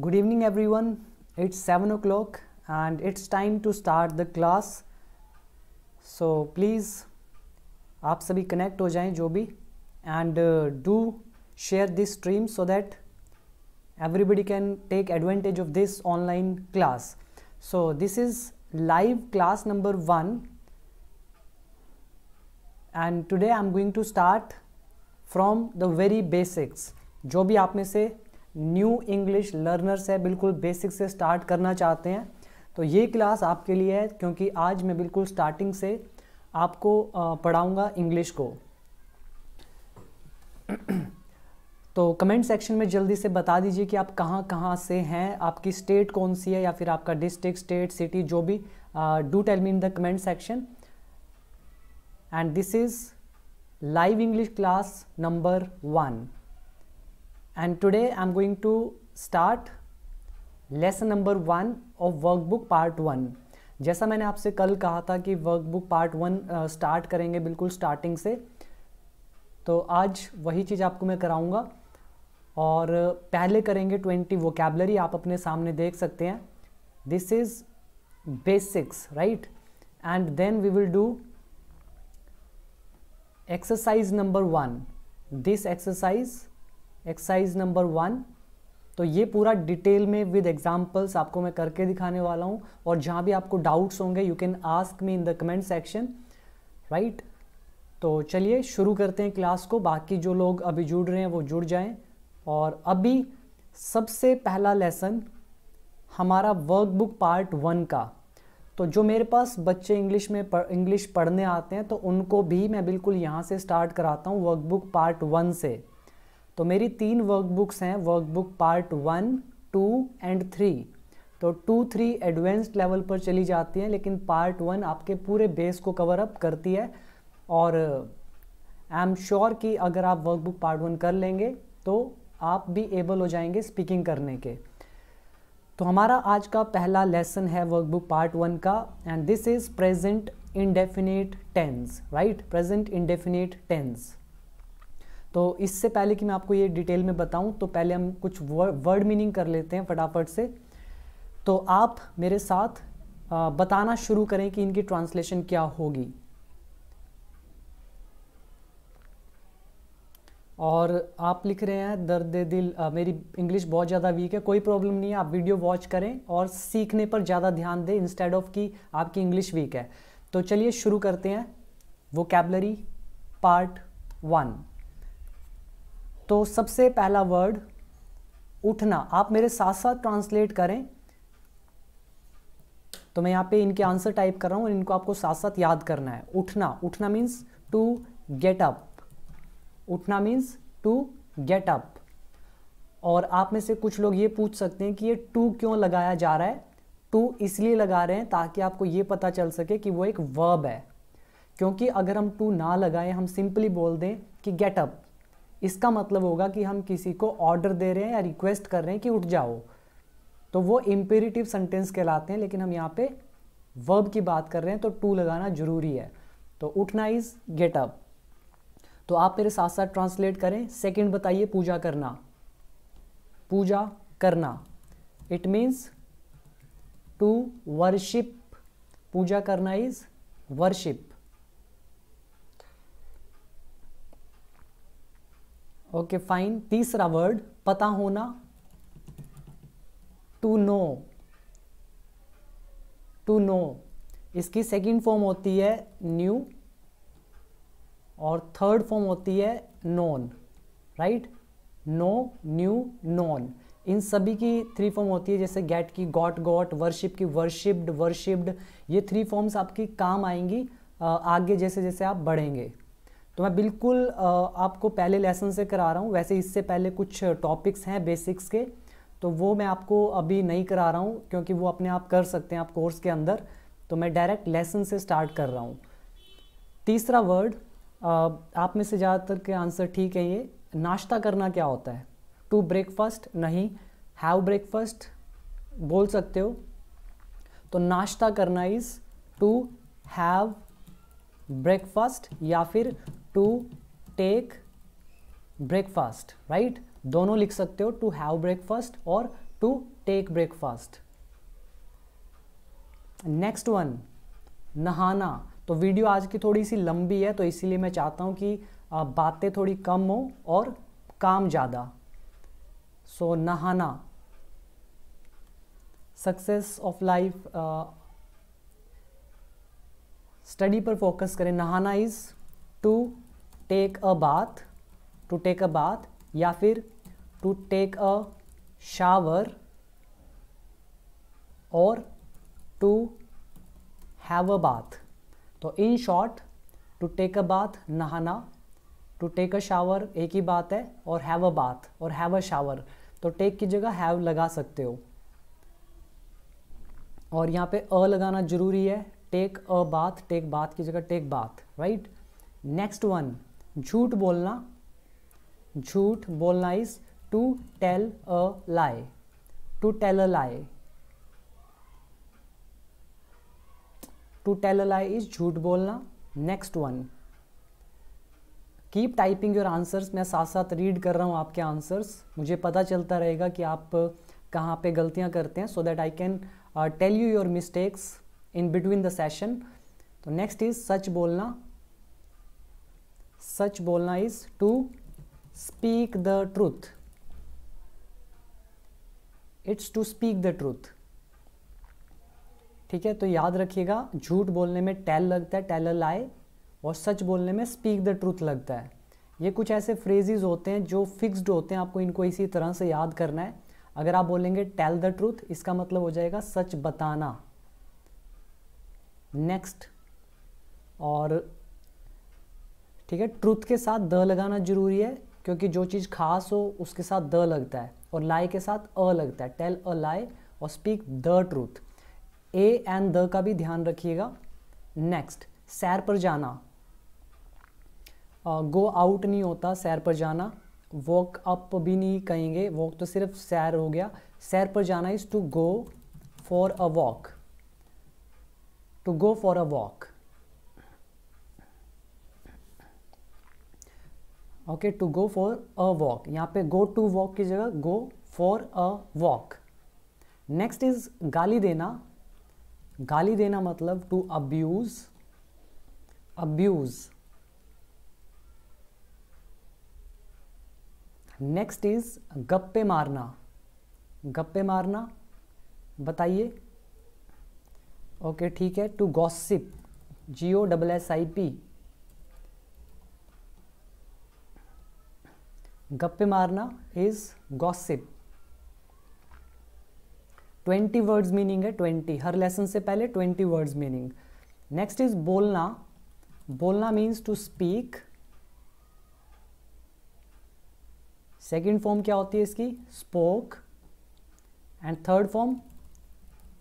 Good evening, everyone. It's 7 o'clock and it's time to start the class. So please, aap sabhi connect ho jayen and uh, do share this stream so that everybody can take advantage of this online class. So this is live class number one and today I'm going to start from the very basics. Jo bhi new English learners है बिल्कुल basic से start करना चाहते हैं तो ये class आपके लिए है क्योंकि आज मैं बिल्कुल स्टार्टिंग से आपको पढ़ाऊँगा इंग्लिश को तो कमेंट सेक्शन में जल्दी से बता दीजिए कि आप कहाँ कहाँ से हैं आपकी स्टेट कौन सी है या फिर आपका डिस्ट्रिक्ट स्टेट सिटी जो भी do tell me in the comment section and this is live English class number one and today I'm going to start lesson number one of workbook part one जैसा मैंने आपसे कल कहा था कि workbook part one start करेंगे बिल्कुल starting से तो आज वही चीज़ आपको मैं कराऊंगा और पहले करेंगे ट्वेंटी वोकेबलरी आप अपने सामने देख सकते हैं this is basics right and then we will do exercise number one this exercise exercise number one तो ये पूरा डिटेल में विद एग्जांपल्स आपको मैं करके दिखाने वाला हूँ और जहाँ भी आपको डाउट्स होंगे you can ask me in the comment section right तो चलिए शुरू करते हैं क्लास को बाकी जो लोग अभी जुड़ रहे हैं वो जुड़ जाएं और अभी सबसे पहला लेसन हमारा वर्कबुक पार्ट वन का तो जो मेरे पास बच्चे इंग्लिश में इंग्लिश पढ़ने आते हैं तो उनको भी मैं बिल्कुल यहाँ से स्टार्ट कराता हूँ वर्कबुक पार्ट वन से तो मेरी तीन वर्कबुक्स हैं workbook part one two and three तो टू थ्री एडवांस्ड लेवल पर चली जाती हैं लेकिन पार्ट वन आपके पूरे बेस को कवर अप करती है और आई एम श्योर कि अगर आप वर्कबुक पार्ट वन कर लेंगे तो आप भी एबल हो जाएंगे स्पीकिंग करने के तो हमारा आज का पहला लेसन है वर्कबुक पार्ट वन का and this is present indefinite tense right present indefinite tense तो इससे पहले कि मैं आपको ये डिटेल में बताऊं तो पहले हम कुछ वर्ड मीनिंग कर लेते हैं फटाफट से तो आप मेरे साथ बताना शुरू करें कि इनकी ट्रांसलेशन क्या होगी और आप लिख रहे हैं दर्द दिल आ, मेरी इंग्लिश बहुत ज़्यादा वीक है कोई प्रॉब्लम नहीं है आप वीडियो वॉच करें और सीखने पर ज़्यादा ध्यान दें इंस्टेड ऑफ कि आपकी इंग्लिश वीक है तो चलिए शुरू करते हैं कैबलरी पार्ट वन तो सबसे पहला वर्ड उठना आप मेरे साथ साथ ट्रांसलेट करें तो मैं यहाँ पे इनके आंसर टाइप कर रहा हूँ इनको आपको साथ साथ याद करना है उठना उठना मीन्स टू गेट अप उठना मीन्स टू गेट अप और आप में से कुछ लोग ये पूछ सकते हैं कि ये टू क्यों लगाया जा रहा है टू इसलिए लगा रहे हैं ताकि आपको ये पता चल सके कि वो एक वर्ब है क्योंकि अगर हम टू ना लगाएं हम सिंपली बोल दें कि गेट अप इसका मतलब होगा कि हम किसी को ऑर्डर दे रहे हैं या रिक्वेस्ट कर रहे हैं कि उठ जाओ तो वो इम्पेरेटिव सेंटेंस कहलाते हैं लेकिन हम यहाँ पे वर्ब की बात कर रहे हैं तो टू लगाना जरूरी है तो उठना इज गेट अप तो आप मेरे साथ साथ ट्रांसलेट करें सेकंड बताइए पूजा करना पूजा करना इट मीन्स टू वर्शिप पूजा करना इज वर्शिप ओके फाइन तीसरा वर्ड पता होना टू नो टू नो इसकी सेकेंड फॉर्म होती है न्यू और थर्ड फॉर्म होती है known right know knew known इन सभी की थ्री फॉर्म होती है जैसे गेट की गॉट गॉट वर्शिप की वर्शिप्ड वर्शिप्ड ये थ्री फॉर्म्स आपकी काम आएंगी आगे जैसे जैसे आप बढ़ेंगे तो मैं बिल्कुल आपको पहले लेसन से करा रहा हूँ वैसे इससे पहले कुछ टॉपिक्स हैं बेसिक्स के तो वो मैं आपको अभी नहीं करा रहा हूँ क्योंकि वो अपने आप कर सकते हैं आप कोर्स के अंदर तो मैं डायरेक्ट लेसन से स्टार्ट कर रहा हूँ तीसरा वर्ड आप में से ज़्यादातर के आंसर ठीक है ये नाश्ता करना क्या होता है टू ब्रेकफास्ट नहीं हैव ब्रेकफास्ट बोल सकते हो तो नाश्ता करना इज़ टू हैव ब्रेकफास्ट या फिर टू टेक ब्रेकफास्ट राइट दोनों लिख सकते हो टू हैव ब्रेकफास्ट और to take breakfast next one नहाना तो वीडियो आज की थोड़ी सी लंबी है तो इसीलिए मैं चाहता हूं कि बातें थोड़ी कम हो और काम ज़्यादा सो so, नहाना सक्सेस ऑफ लाइफ स्टडी पर फोकस करें नहाना is to take a bath to take a bath या फिर टू टेक अ शावर और टू हैव अ बाथ तो in short to take a bath नहाना टू टेक अ शावर एक ही बात है और हैव अ बाथ और हैव अ शावर तो टेक की जगह हैव लगा सकते हो और यहाँ पे अ लगाना जरूरी है take a bath take bath की जगह take bath right next one झूठ बोलना झूठ बोलना is to tell a lie to tell a lie to tell a lie is झूठ बोलना next one keep typing your answers मैं साथ साथ रीड कर रहा हूँ आपके आंसर्स मुझे पता चलता रहेगा कि आप कहाँ पे गलतियाँ करते हैं so that I can tell you your mistakes in between the session तो नेक्स्ट इज सच बोलना सच बोलना is to speak the truth it's to speak the truth ठीक है तो याद रखिएगा झूठ बोलने में टेल लगता है टेल लाए और सच बोलने में स्पीक द ट्रूथ लगता है ये कुछ ऐसे फ्रेजेस होते हैं जो फिक्स्ड होते हैं आपको इनको इसी तरह से याद करना है अगर आप बोलेंगे टेल द ट्रूथ इसका मतलब हो जाएगा सच बताना नेक्स्ट और ठीक है ट्रुथ के साथ द लगाना जरूरी है क्योंकि जो चीज़ खास हो उसके साथ द लगता है और लाई के साथ अ लगता है टेल अ लाई और speak the truth A and the का भी ध्यान रखिएगा नेक्स्ट सैर पर जाना गो uh, आउट नहीं होता सैर पर जाना वॉक अप भी नहीं कहेंगे वॉक तो सिर्फ सैर हो गया सैर पर जाना is to go for a walk to go for a walk okay to go for a walk यहाँ पे गो टू वॉक की जगह go for a walk next is गाली देना गाली देना मतलब to abuse abuse next is गप्पे मारना गप्पे मारना बताइए ओके ठीक है to gossip G O double S I P गप्पे मारना is gossip twenty words meaning है ट्वेंटी हर लेसन से पहले twenty words meaning next is बोलना बोलना means to speak second form क्या होती है इसकी spoke and third form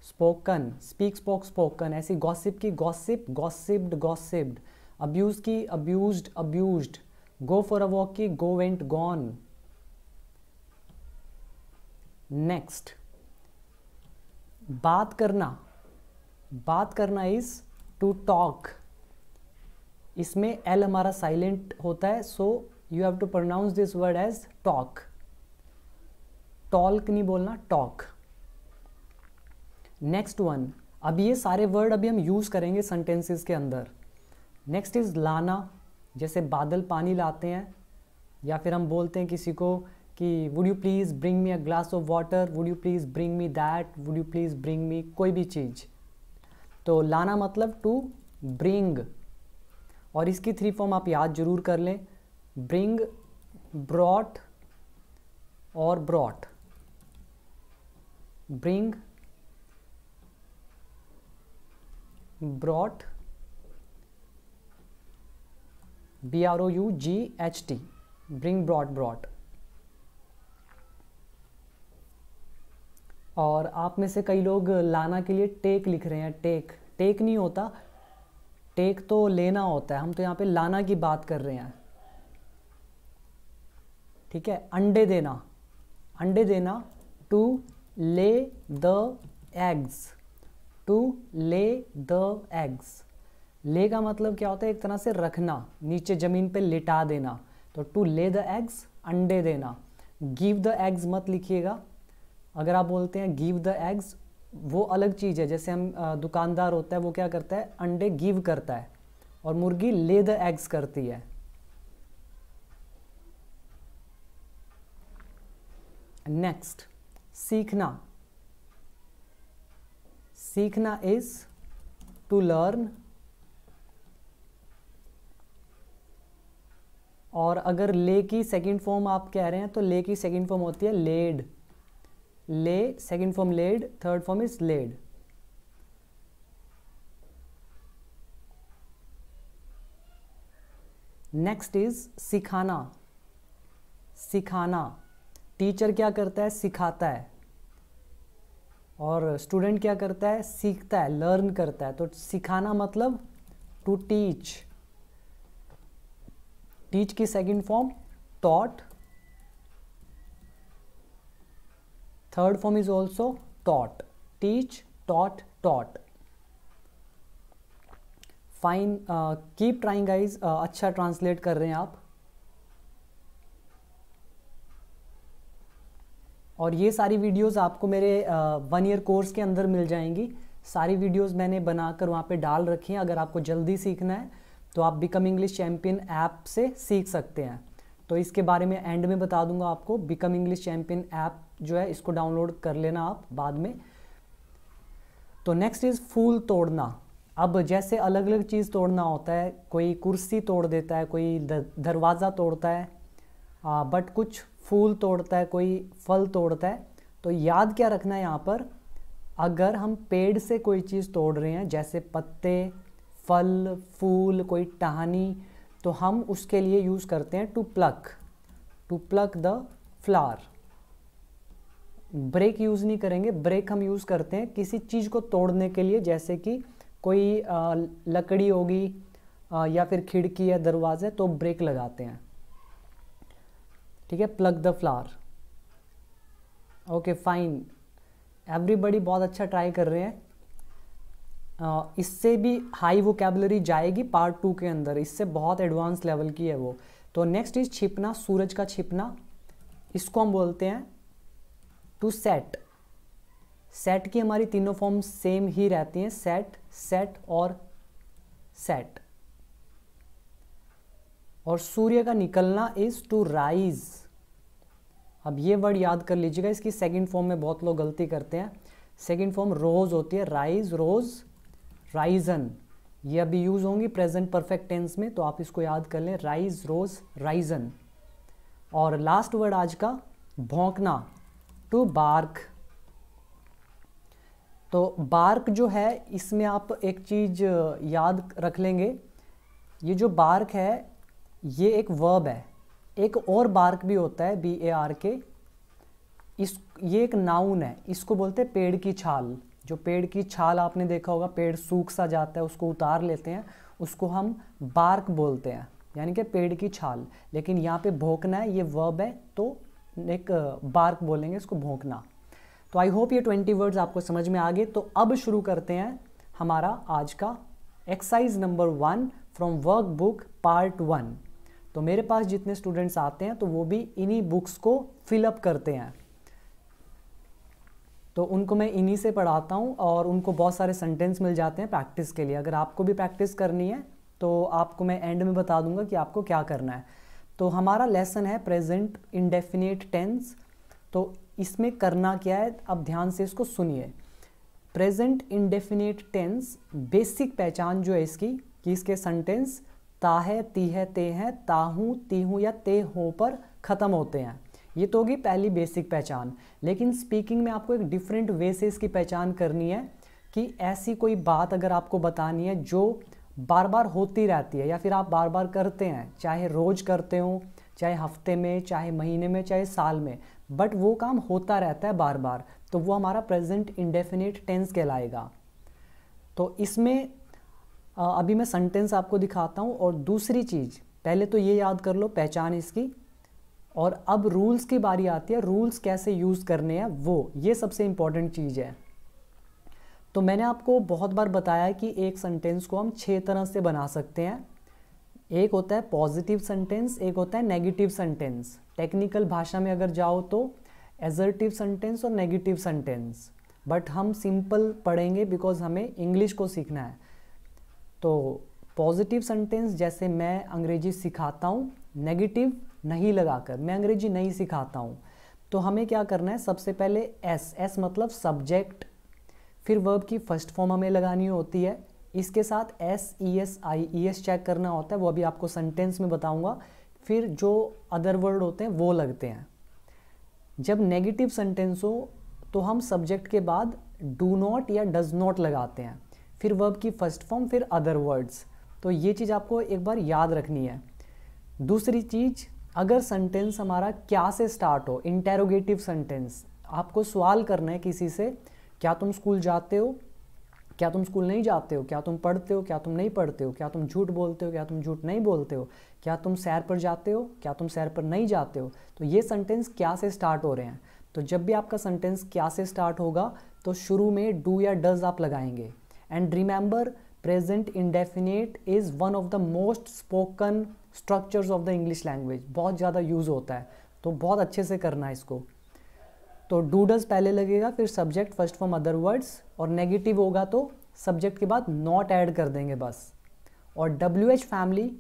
spoken speak spoke spoken ऐसी गॉसिप की गॉसिप गॉसिप्ड गॉसिप्ड अब्यूज की abused abused go for a walk की गो वेंट गॉन नेक्स्ट बात करना बात करना इज टू टॉक इसमें एल हमारा साइलेंट होता है so you have to pronounce this word as talk talk नहीं बोलना टॉक नेक्स्ट वन अब ये सारे वर्ड अभी हम यूज़ करेंगे सेंटेंसेस के अंदर नेक्स्ट इज लाना जैसे बादल पानी लाते हैं या फिर हम बोलते हैं किसी को कि would you please bring me a glass of water would you please bring me that would you please bring me कोई भी चीज़ तो लाना मतलब टू ब्रिंग और इसकी थ्री फॉर्म आप याद जरूर कर लें ब्रिंग ब्रॉट और brought bring brought B R O U G H T bring brought brought और आप में से कई लोग लाना के लिए टेक लिख रहे हैं टेक टेक नहीं होता टेक तो लेना होता है हम तो यहाँ पे लाना की बात कर रहे हैं ठीक है अंडे देना अंडे देना to lay the eggs to lay the eggs lay का मतलब क्या होता है एक तरह से रखना नीचे ज़मीन पे लिटा देना तो टू ले द एग्स अंडे देना गिव द एग्स मत लिखिएगा अगर आप बोलते हैं गिव द एग्स वो अलग चीज़ है जैसे हम दुकानदार होता है वो क्या करता है अंडे गिव करता है और मुर्गी ले द एग्स करती है नेक्स्ट सीखना सीखना इज टू लर्न और अगर ले की सेकंड फॉर्म आप कह रहे हैं तो ले की सेकंड फॉर्म होती है laid lay second form laid third form is laid next is सिखाना सिखाना टीचर क्या करता है सिखाता है और स्टूडेंट क्या करता है सीखता है लर्न करता है तो सिखाना मतलब टू टीच टीच की second form taught third form is also taught teach taught taught fine keep trying guys अच्छा ट्रांसलेट कर रहे हैं आप और ये सारी वीडियोस आपको मेरे वन ईयर कोर्स के अंदर मिल जाएंगी सारी वीडियोस मैंने बनाकर वहाँ पे डाल रखी हैं अगर आपको जल्दी सीखना है तो आप बिकम इंग्लिश चैम्पियन ऐप से सीख सकते हैं तो इसके बारे में एंड में बता दूंगा आपको बिकम इंग्लिश चैम्पियन ऐप जो है इसको डाउनलोड कर लेना आप बाद में तो नेक्स्ट इज़ फूल तोड़ना अब जैसे अलग अलग चीज़ तोड़ना होता है कोई कुर्सी तोड़ देता है कोई दरवाज़ा तोड़ता है आ, बट कुछ फूल तोड़ता है कोई फल तोड़ता है तो याद क्या रखना है यहाँ पर अगर हम पेड़ से कोई चीज़ तोड़ रहे हैं जैसे पत्ते फल फूल कोई टहनी तो हम उसके लिए यूज़ करते हैं to pluck to pluck the flower break use नहीं करेंगे ब्रेक हम यूज़ करते हैं किसी चीज़ को तोड़ने के लिए जैसे कि कोई आ, लकड़ी होगी या फिर खिड़की या दरवाज़े तो ब्रेक लगाते हैं ठीक है plug the flower okay fine everybody बहुत अच्छा ट्राई कर रहे हैं इससे भी हाई वो जाएगी पार्ट टू के अंदर इससे बहुत एडवांस लेवल की है वो तो नेक्स्ट इज छिपना सूरज का छिपना इसको हम बोलते हैं टू सेट सेट की हमारी तीनों फॉर्म सेम ही रहती हैं सेट सेट और सेट और सूर्य का निकलना इज टू राइज अब ये वर्ड याद कर लीजिएगा इसकी सेकंड फॉर्म में बहुत लोग गलती करते हैं सेकंड फॉर्म रोज होती है राइज रोज राइजन ये अभी यूज़ होंगी प्रेजेंट परफेक्ट टेंस में तो आप इसको याद कर लें राइज रोज राइजन और लास्ट वर्ड आज का भोंकना टू बार्क तो बार्क जो है इसमें आप एक चीज़ याद रख लेंगे ये जो बार्क है ये एक वर्ब है एक और बार्क भी होता है बी ए आर के इस ये एक नाउन है इसको बोलते हैं पेड़ की छाल जो पेड़ की छाल आपने देखा होगा पेड़ सूख सा जाता है उसको उतार लेते हैं उसको हम बार्क बोलते हैं यानी कि पेड़ की छाल लेकिन यहाँ पे भोंकना है ये वर्ब है तो एक बार्क बोलेंगे इसको भोंकना तो आई होप ये ट्वेंटी वर्ड्स आपको समझ में आ गए तो अब शुरू करते हैं हमारा आज का exercise number one from work book part one तो मेरे पास जितने स्टूडेंट्स आते हैं तो वो भी इन्हीं बुक्स को फिलअप करते हैं तो उनको मैं इन्हीं से पढ़ाता हूँ और उनको बहुत सारे सेंटेंस मिल जाते हैं प्रैक्टिस के लिए अगर आपको भी प्रैक्टिस करनी है तो आपको मैं एंड में बता दूंगा कि आपको क्या करना है तो हमारा लेसन है प्रेजेंट इनडेफिनेट टेंस तो इसमें करना क्या है अब ध्यान से इसको सुनिए प्रेजेंट इनडेफिनेट टेंस बेसिक पहचान जो है इसकी कि इसके सेंटेंस ता है ती है ते हैं ताहूँ तीहूँ या ते हो पर ख़त्म होते हैं ये तो होगी पहली बेसिक पहचान लेकिन स्पीकिंग में आपको एक डिफरेंट वे से इसकी पहचान करनी है कि ऐसी कोई बात अगर आपको बतानी है जो बार बार होती रहती है या फिर आप बार बार करते हैं चाहे रोज़ करते हो चाहे हफ्ते में चाहे महीने में चाहे साल में बट वो काम होता रहता है बार बार तो वो हमारा प्रेजेंट इंडेफिनेट टेंस कहलाएगा तो इसमें अभी मैं सेंटेंस आपको दिखाता हूँ और दूसरी चीज़ पहले तो ये याद कर लो पहचान इसकी और अब रूल्स की बारी आती है रूल्स कैसे यूज़ करने हैं वो ये सबसे इम्पॉर्टेंट चीज़ है तो मैंने आपको बहुत बार बताया कि एक सेंटेंस को हम छः तरह से बना सकते हैं एक होता है पॉजिटिव सेंटेंस एक होता है नेगेटिव सेंटेंस टेक्निकल भाषा में अगर जाओ तो एजर्टिव सेंटेंस और नेगेटिव सेंटेंस बट हम सिंपल पढ़ेंगे बिकॉज हमें इंग्लिश को सीखना है तो पॉजिटिव सेंटेंस जैसे मैं अंग्रेजी सिखाता हूँ नेगेटिव नहीं लगाकर मैं अंग्रेजी नहीं सिखाता हूँ तो हमें क्या करना है सबसे पहले एस एस मतलब सब्जेक्ट फिर वर्ब की फर्स्ट फॉर्म हमें लगानी होती है इसके साथ S E S I E S check करना होता है वो अभी आपको सेंटेंस में बताऊंगा फिर जो अदर वर्ड होते हैं वो लगते हैं जब नेगेटिव सेंटेंस हो तो हम सब्जेक्ट के बाद डू नॉट या डज नॉट लगाते हैं फिर वर्ब की फर्स्ट फॉर्म फिर अदर वर्ड्स तो ये चीज़ आपको एक बार याद रखनी है दूसरी चीज़ अगर सेंटेंस हमारा क्या से स्टार्ट हो इंटेरोगेटिव सेंटेंस आपको सवाल करना है किसी से क्या तुम स्कूल जाते हो क्या तुम स्कूल नहीं जाते हो क्या तुम पढ़ते हो क्या तुम नहीं पढ़ते हो क्या तुम झूठ बोलते हो क्या तुम झूठ नहीं बोलते हो क्या तुम सैर पर जाते हो क्या तुम सैर पर नहीं जाते हो तो ये सेंटेंस क्या से स्टार्ट हो रहे हैं तो जब भी आपका सेंटेंस क्या से स्टार्ट होगा तो शुरू में डू या डज आप लगाएंगे and remember present indefinite is one of the most spoken structures of the English language बहुत ज़्यादा यूज़ होता है तो बहुत अच्छे से करना है इसको तो डूडल्स पहले लगेगा फिर subject first form other words और नेगेटिव होगा तो सब्जेक्ट के बाद नॉट ऐड कर देंगे बस और डब्ल्यू एच फैमिली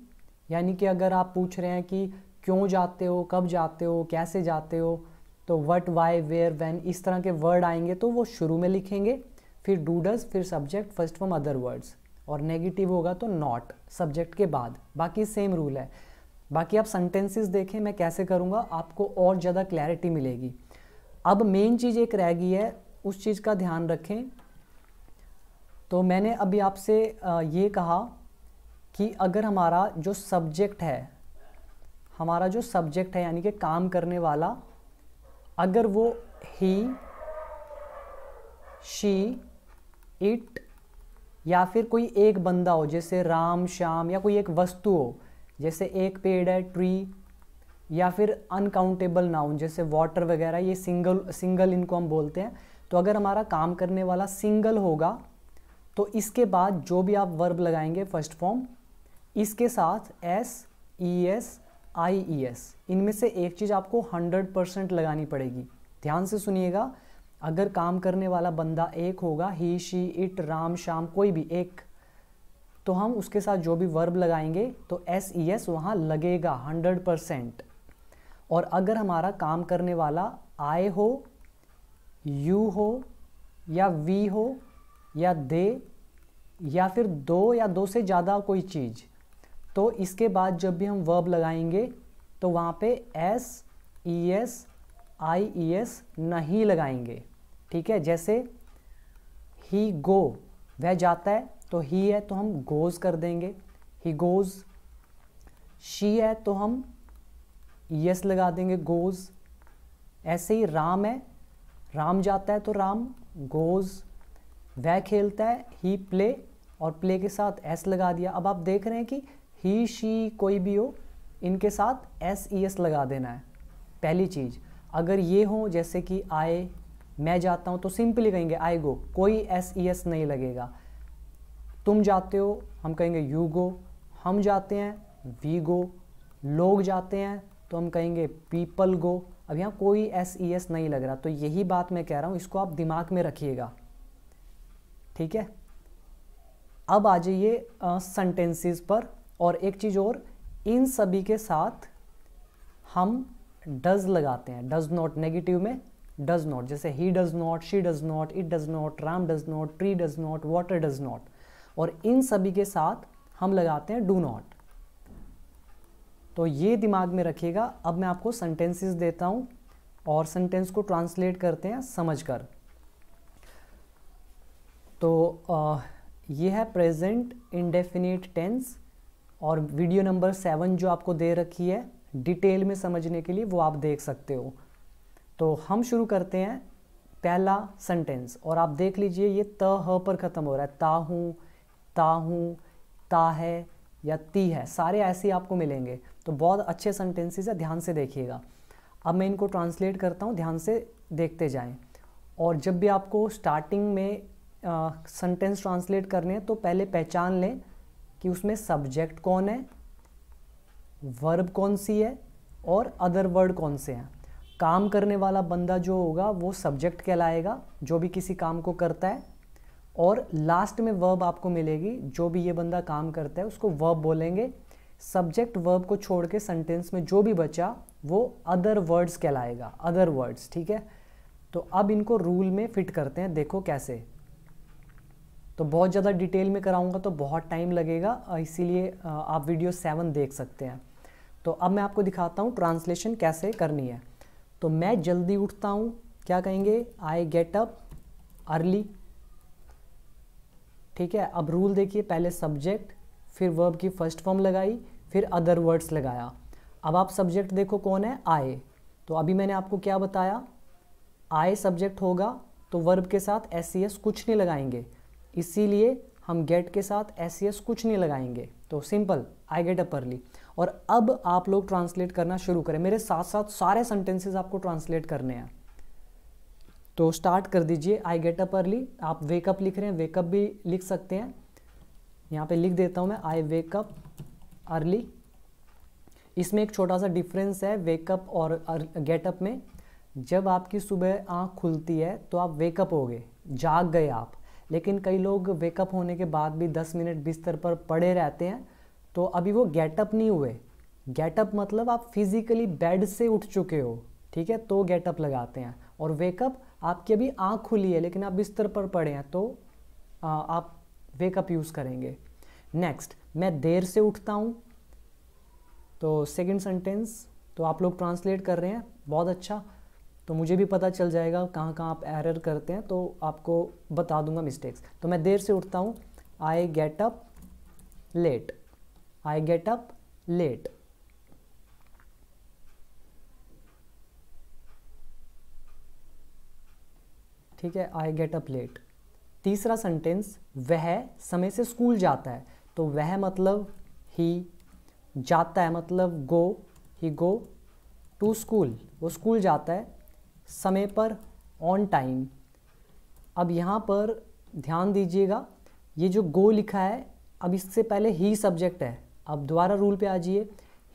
यानी कि अगर आप पूछ रहे हैं कि क्यों जाते हो कब जाते हो कैसे जाते हो तो वट वाई वेयर वैन इस तरह के वर्ड आएंगे तो वो शुरू में लिखेंगे फिर डूडल्स फिर subject first form other words और नेगेटिव होगा तो नॉट सब्जेक्ट के बाद बाकी सेम रूल है बाकी आप सेंटेंसेस देखें मैं कैसे करूँगा आपको और ज़्यादा क्लैरिटी मिलेगी अब मेन चीज़ एक रह गई है उस चीज़ का ध्यान रखें तो मैंने अभी आपसे ये कहा कि अगर हमारा जो सब्जेक्ट है हमारा जो सब्जेक्ट है यानी कि काम करने वाला अगर वो ही शी इट या फिर कोई एक बंदा हो जैसे राम श्याम या कोई एक वस्तु हो जैसे एक पेड़ है ट्री या फिर अनकाउंटेबल नाउन जैसे वाटर वगैरह ये सिंगल सिंगल इनको हम बोलते हैं तो अगर हमारा काम करने वाला सिंगल होगा तो इसके बाद जो भी आप वर्ब लगाएंगे फर्स्ट फॉर्म इसके साथ S E S I E S इनमें से एक चीज़ आपको हंड्रेड परसेंट लगानी पड़ेगी ध्यान से सुनिएगा अगर काम करने वाला बंदा एक होगा ही शी इट राम शाम कोई भी एक तो हम उसके साथ जो भी वर्ब लगाएंगे तो एस ई एस वहाँ लगेगा हंड्रेड परसेंट और अगर हमारा काम करने वाला आई हो यू हो या वी हो या दे या फिर दो या दो से ज़्यादा कोई चीज़ तो इसके बाद जब भी हम वर्ब लगाएंगे तो वहाँ पे S E S I E S नहीं लगाएंगे ठीक है जैसे ही गो वह जाता है तो ही है तो हम गोज़ कर देंगे ही गोज़ शी है तो हम यस लगा देंगे गोज़ ऐसे ही राम है राम जाता है तो राम गोज़ वह खेलता है ही प्ले और प्ले के साथ एस लगा दिया अब आप देख रहे हैं कि ही शी कोई भी हो इनके साथ एस ई एस लगा देना है पहली चीज़ अगर ये हो जैसे कि आए मैं जाता हूँ तो सिंपली कहेंगे आई गो कोई एस ई एस नहीं लगेगा तुम जाते हो हम कहेंगे यू गो हम जाते हैं वी गो लोग जाते हैं तो हम कहेंगे पीपल गो अब यहाँ कोई एस ई एस नहीं लग रहा तो यही बात मैं कह रहा हूँ इसको आप दिमाग में रखिएगा ठीक है अब आ जाइए सेंटेंसेस पर और एक चीज़ और इन सभी के साथ हम डज लगाते हैं डज नॉट नेगेटिव में डज नॉट जैसे ही does not she does not it does not Ram does not tree does not water does not और इन सभी के साथ हम लगाते हैं डू नॉट तो ये दिमाग में रखिएगा अब मैं आपको सेंटेंसेस देता हूं और सेंटेंस को ट्रांसलेट करते हैं समझकर तो आ, ये है प्रेजेंट इनडेफिनेट टेंस और वीडियो नंबर सेवन जो आपको दे रखी है डिटेल में समझने के लिए वो आप देख सकते हो तो हम शुरू करते हैं पहला सेंटेंस और आप देख लीजिए ये त ह पर ख़त्म हो रहा है ता हूँ ता हूँ ता है या ती है सारे ऐसे ही आपको मिलेंगे तो बहुत अच्छे सेंटेंसेस है ध्यान से देखिएगा अब मैं इनको ट्रांसलेट करता हूँ ध्यान से देखते जाएं और जब भी आपको स्टार्टिंग में सेंटेंस ट्रांसलेट करने हैं तो पहले पहचान लें कि उसमें सब्जेक्ट कौन है वर्ब कौन सी है और अदर वर्ड कौन से हैं काम करने वाला बंदा जो होगा वो सब्जेक्ट कहलाएगा जो भी किसी काम को करता है और लास्ट में वर्ब आपको मिलेगी जो भी ये बंदा काम करता है उसको वर्ब बोलेंगे सब्जेक्ट वर्ब को छोड़ के सेंटेंस में जो भी बचा वो अदर वर्ड्स कहलाएगा अदर वर्ड्स ठीक है तो अब इनको रूल में फिट करते हैं देखो कैसे तो बहुत ज़्यादा डिटेल में कराऊंगा तो बहुत टाइम लगेगा इसीलिए आप वीडियो सेवन देख सकते हैं तो अब मैं आपको दिखाता हूँ ट्रांसलेशन कैसे करनी है तो मैं जल्दी उठता हूँ क्या कहेंगे आई गेट अप अर्ली ठीक है अब रूल देखिए पहले सब्जेक्ट फिर वर्ब की फर्स्ट फॉर्म लगाई फिर अदर वर्ड्स लगाया अब आप सब्जेक्ट देखो कौन है आए तो अभी मैंने आपको क्या बताया आए सब्जेक्ट होगा तो वर्ब के साथ एस e कुछ नहीं लगाएंगे इसीलिए हम गेट के साथ एस e कुछ नहीं लगाएंगे तो simple I get up early और अब आप लोग ट्रांसलेट करना शुरू करें मेरे साथ साथ सारे सेंटेंसेस आपको ट्रांसलेट करने हैं तो स्टार्ट कर दीजिए आई गेट अप अर्ली आप वेकअप लिख रहे हैं वेकअप भी लिख सकते हैं यहाँ पे लिख देता हूँ मैं आई वेकअप अर्ली इसमें एक छोटा सा डिफरेंस है वेकअप और गेटअप में जब आपकी सुबह आँख खुलती है तो आप वेकअप हो गए जाग गए आप लेकिन कई लोग वेकअप होने के बाद भी 10 मिनट बिस्तर पर पड़े रहते हैं तो अभी वो गेटअप नहीं हुए गेटअप मतलब आप फिजिकली बेड से उठ चुके हो ठीक है तो गेटअप लगाते हैं और वेकअप आपकी अभी आँख खुली है लेकिन आप बिस्तर पर पड़े हैं तो आ, आप वेकअप यूज़ करेंगे नेक्स्ट मैं देर से उठता हूँ तो सेकेंड सेंटेंस तो आप लोग ट्रांसलेट कर रहे हैं बहुत अच्छा तो मुझे भी पता चल जाएगा कहाँ कहाँ आप एरर करते हैं तो आपको बता दूंगा मिस्टेक्स तो मैं देर से उठता हूँ I get up late I get up late. ठीक है आई गेट अप लेट तीसरा सेंटेंस वह समय से स्कूल जाता है तो वह मतलब ही जाता है मतलब go he go to school वो स्कूल जाता है समय पर ऑन टाइम अब यहाँ पर ध्यान दीजिएगा ये जो गो लिखा है अब इससे पहले ही सब्जेक्ट है अब दोबारा रूल पे आ जाइए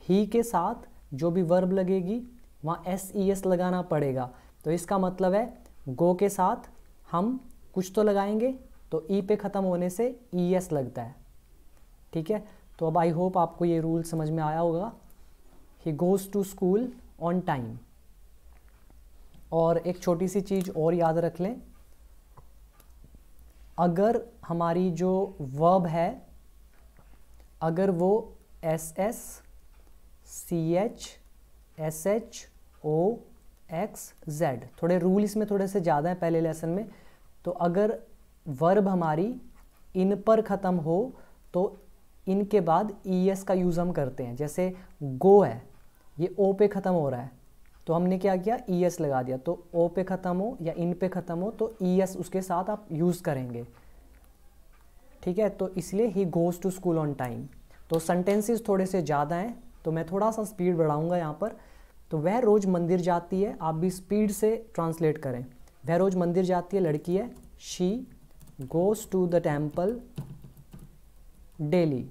ही के साथ जो भी वर्ब लगेगी वहाँ एस ई एस लगाना पड़ेगा तो इसका मतलब है गो के साथ हम कुछ तो लगाएंगे तो ई e पे ख़त्म होने से ई e, एस लगता है ठीक है तो अब आई होप आपको ये रूल समझ में आया होगा he goes to school on time और एक छोटी सी चीज़ और याद रख लें अगर हमारी जो वर्ब है अगर वो S S C H S H O X Z थोड़े रूल इसमें थोड़े से ज़्यादा हैं पहले लेसन में तो अगर वर्ब हमारी इन पर ख़त्म हो तो इनके बाद ई e एस का यूज़ हम करते हैं जैसे गो है ये ओ पे ख़त्म हो रहा है तो हमने क्या किया ई e एस लगा दिया तो ओ पे ख़त्म हो या इन पे ख़त्म हो तो ई e एस उसके साथ आप यूज़ करेंगे ठीक है तो इसलिए he goes to school on time तो सेंटेंसेस थोड़े से ज़्यादा हैं तो मैं थोड़ा सा स्पीड बढ़ाऊँगा यहाँ पर तो वह रोज़ मंदिर जाती है आप भी स्पीड से ट्रांसलेट करें वह रोज़ मंदिर जाती है लड़की है she goes to the temple daily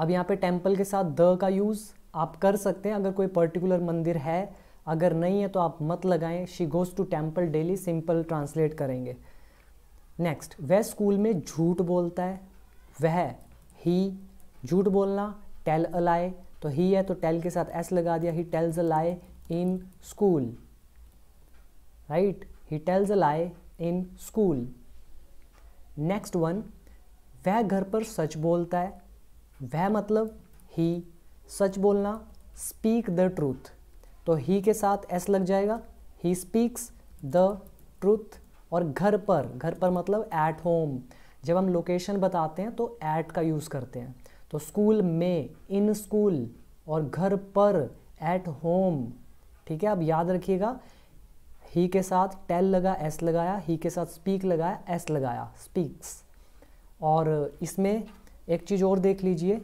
अब यहाँ पे टेम्पल के साथ द का यूज़ आप कर सकते हैं अगर कोई पर्टिकुलर मंदिर है अगर नहीं है तो आप मत लगाएं she goes to temple daily simple translate करेंगे नेक्स्ट वह स्कूल में झूठ बोलता है वह ही झूठ बोलना टेल अ लाए तो ही है तो टेल के साथ एस लगा दिया ही tells a lie in school right he tells a lie in school next one वह घर पर सच बोलता है वह मतलब ही सच बोलना स्पीक द ट्रूथ तो ही के साथ एस लग जाएगा ही स्पीक्स द ट्रूथ और घर पर घर पर मतलब ऐट होम जब हम लोकेशन बताते हैं तो ऐट का यूज़ करते हैं तो स्कूल में इन स्कूल और घर पर एट होम ठीक है आप याद रखिएगा ही के साथ टेल लगा एस लगाया ही के साथ स्पीक लगाया एस लगाया स्पीक्स और इसमें एक चीज़ और देख लीजिए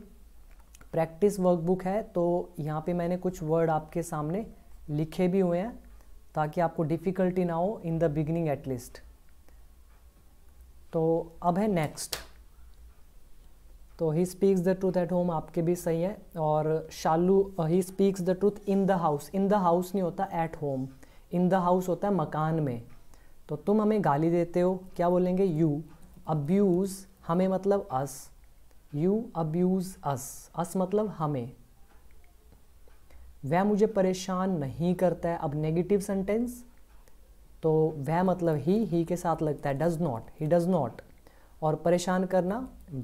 प्रैक्टिस वर्कबुक है तो यहाँ पे मैंने कुछ वर्ड आपके सामने लिखे भी हुए हैं ताकि आपको डिफ़िकल्टी ना हो इन द बिगिनिंग एटलीस्ट तो अब है नेक्स्ट तो he speaks the truth at home आपके भी सही है और Shalu he speaks the truth in the house in the house नहीं होता at home in the house होता है मकान में तो तुम हमें गाली देते हो क्या बोलेंगे यू अब्यूज़ हमें मतलब अस यू अब्यूज़ अस अस मतलब हमें वह मुझे परेशान नहीं करता है अब नेगेटिव सेंटेंस तो वह मतलब ही ही के साथ लगता है does not he does not और परेशान करना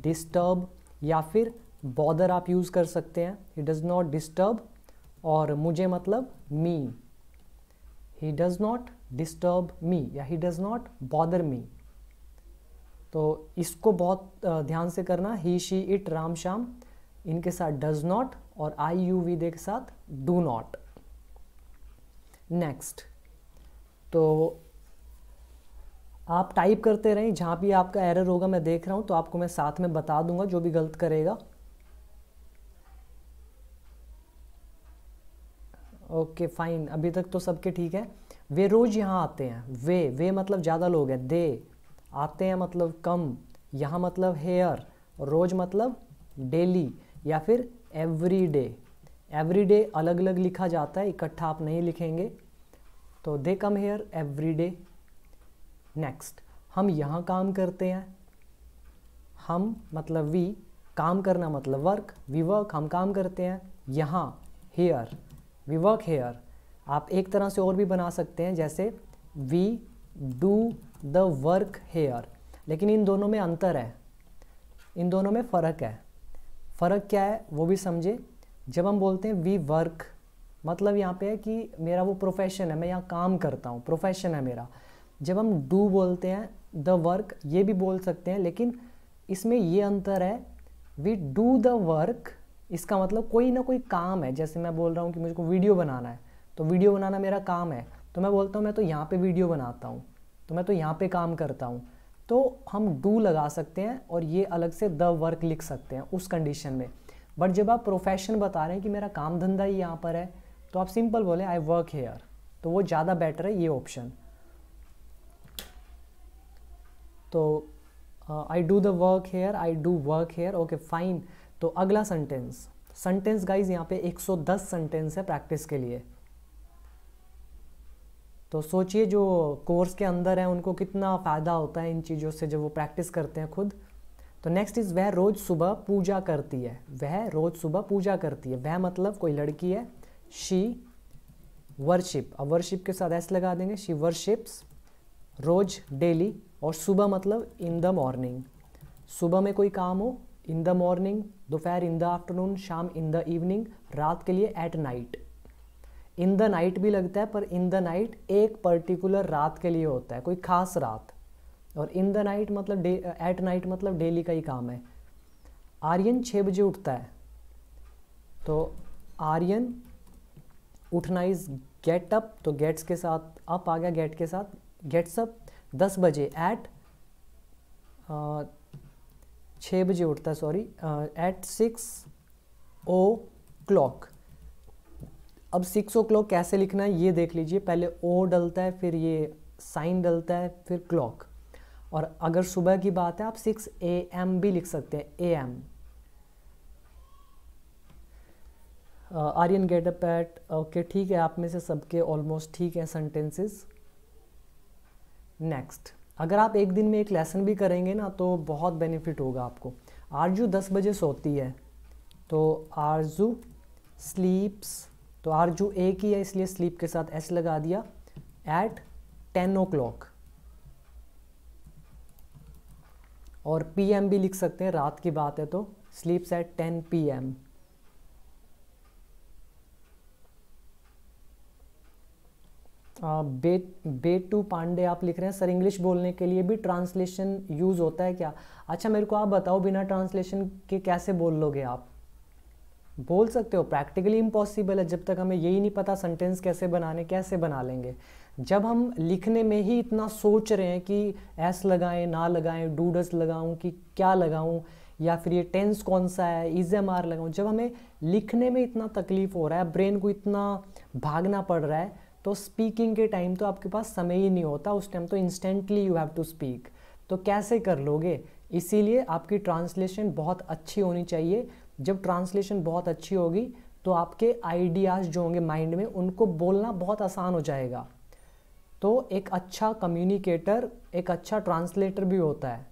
डिस्टर्ब या फिर बॉदर आप यूज़ कर सकते हैं ही डज़ नॉट डिस्टर्ब और मुझे मतलब me he does not disturb me या he does not bother me तो इसको बहुत ध्यान से करना he she it Ram Shyam इनके साथ डज नॉट और आई यू वी दे के साथ डू नॉट नेक्स्ट तो आप टाइप करते रहें जहाँ भी आपका एरर होगा मैं देख रहा हूँ तो आपको मैं साथ में बता दूंगा जो भी गलत करेगा ओके okay, फाइन अभी तक तो सबके ठीक है वे रोज़ यहाँ आते हैं वे वे मतलब ज़्यादा लोग हैं दे आते हैं मतलब कम यहाँ मतलब हेयर रोज़ मतलब डेली या फिर एवरी डे एवरी डे अलग अलग लिखा जाता है इकट्ठा आप नहीं लिखेंगे तो they come here every day next हम यहाँ काम करते हैं हम मतलब वी काम करना मतलब वर्क वी वर्क हम काम करते हैं यहाँ हेयर वी वर्क हेयर आप एक तरह से और भी बना सकते हैं जैसे we do the work here लेकिन इन दोनों में अंतर है इन दोनों में फ़र्क है फ़र्क क्या है वो भी समझे जब हम बोलते हैं वी वर्क मतलब यहाँ पे है कि मेरा वो प्रोफेशन है मैं यहाँ काम करता हूँ प्रोफेशन है मेरा जब हम डू बोलते हैं द वर्क ये भी बोल सकते हैं लेकिन इसमें ये अंतर है वी डू द वर्क इसका मतलब कोई ना कोई काम है जैसे मैं बोल रहा हूँ कि मुझको वीडियो बनाना है तो वीडियो बनाना मेरा काम है तो मैं बोलता हूँ मैं तो यहाँ पे वीडियो बनाता हूँ तो मैं तो यहाँ पे काम करता हूँ तो हम डू लगा सकते हैं और ये अलग से द वर्क लिख सकते हैं उस कंडीशन में बट जब आप प्रोफेशन बता रहे हैं कि मेरा काम धंधा ही यहाँ पर है तो आप सिंपल बोले आई वर्क हेयर तो वो ज़्यादा बेटर है ये ऑप्शन तो I do the work here I do work here okay fine तो अगला सेंटेंस सेंटेंस गाइज यहाँ पे 110 सेंटेंस है प्रैक्टिस के लिए तो सोचिए जो कोर्स के अंदर है उनको कितना फ़ायदा होता है इन चीज़ों से जब वो प्रैक्टिस करते हैं खुद तो नेक्स्ट इज़ वह रोज़ सुबह पूजा करती है वह रोज़ सुबह पूजा करती है वह मतलब कोई लड़की है शी वर्शिप अब वर्शिप के साथ ऐसे लगा देंगे शी वर्शिप्स रोज डेली और सुबह मतलब इन द मॉर्निंग सुबह में कोई काम हो इन द मॉर्निंग दोपहर इन द आफ्टरनून शाम इन द इवनिंग रात के लिए at night in the night भी लगता है पर इन द नाइट एक पर्टिकुलर रात के लिए होता है कोई ख़ास रात और इन द नाइट मतलब एट नाइट मतलब डेली का ही काम है आर्यन छः बजे उठता है तो आर्यन उठना इज गेट अप तो गेट्स के साथ अप आ गया गेट के साथ गेट्स अप दस बजे एट छः बजे उठता है sorry at six o'clock अब सिक्स ओ क्लॉक कैसे लिखना है ये देख लीजिए पहले ओ डलता है फिर ये साइन डलता है फिर क्लॉक और अगर सुबह की बात है आप सिक्स ए एम भी लिख सकते हैं A M Aryan get up at okay ठीक है आप में से सबके ऑलमोस्ट ठीक है सेंटेंसेस नेक्स्ट अगर आप एक दिन में एक लेसन भी करेंगे ना तो बहुत बेनिफिट होगा आपको आरजू दस बजे सोती है तो आरजू स्लीप्स तो आर जू एक ही है इसलिए स्लीप के साथ एस लगा दिया एट टेन ओ क्लॉक और पीएम भी लिख सकते हैं रात की बात है तो स्लीप्स एट टेन पीएम बे बेटू पांडे आप लिख रहे हैं सर इंग्लिश बोलने के लिए भी ट्रांसलेशन यूज़ होता है क्या अच्छा मेरे को आप बताओ बिना ट्रांसलेशन के कैसे बोल लोगे आप बोल सकते हो प्रैक्टिकली इम्पॉसिबल है जब तक हमें यही नहीं पता सेंटेंस कैसे बनाने कैसे बना लेंगे जब हम लिखने में ही इतना सोच रहे हैं कि एस लगाएं ना लगाएं डूडस लगाऊं कि क्या लगाऊं या फिर ये टेंस कौन सा है इज एम आर लगाऊँ जब हमें लिखने में इतना तकलीफ हो रहा है ब्रेन को इतना भागना पड़ रहा है तो स्पीकिंग के टाइम तो आपके पास समय ही नहीं होता उस टाइम तो instantly you have to speak तो कैसे कर लोगे इसीलिए आपकी ट्रांसलेशन बहुत अच्छी होनी चाहिए जब ट्रांसलेशन बहुत अच्छी होगी तो आपके आइडियाज़ जो होंगे माइंड में उनको बोलना बहुत आसान हो जाएगा तो एक अच्छा कम्युनिकेटर एक अच्छा ट्रांसलेटर भी होता है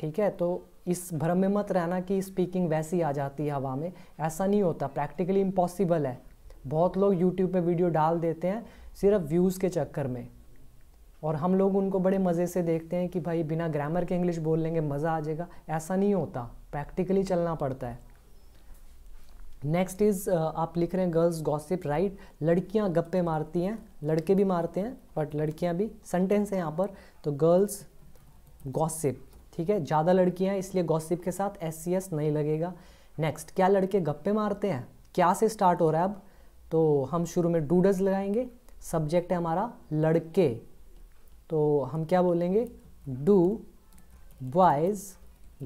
ठीक है तो इस भ्रम में मत रहना कि स्पीकिंग वैसी आ जाती है हवा में ऐसा नहीं होता प्रैक्टिकली इम्पॉसिबल है बहुत लोग यूट्यूब पे वीडियो डाल देते हैं सिर्फ व्यूज़ के चक्कर में और हम लोग उनको बड़े मज़े से देखते हैं कि भाई बिना ग्रामर के इंग्लिश बोल लेंगे मज़ा आ जाएगा ऐसा नहीं होता प्रैक्टिकली चलना पड़ता है नेक्स्ट इज़ आप लिख रहे हैं गर्ल्स गॉसिप राइट लड़कियां गप्पे मारती हैं लड़के भी मारते हैं बट लड़कियां भी सेंटेंस है यहाँ पर तो गर्ल्स गॉसिप ठीक है ज़्यादा लड़कियां इसलिए गॉसिप के साथ एस सी एस नहीं लगेगा नेक्स्ट क्या लड़के गप्पे मारते हैं क्या से स्टार्ट हो रहा है अब तो हम शुरू में डूडज लगाएंगे सब्जेक्ट है हमारा लड़के तो हम क्या बोलेंगे do boys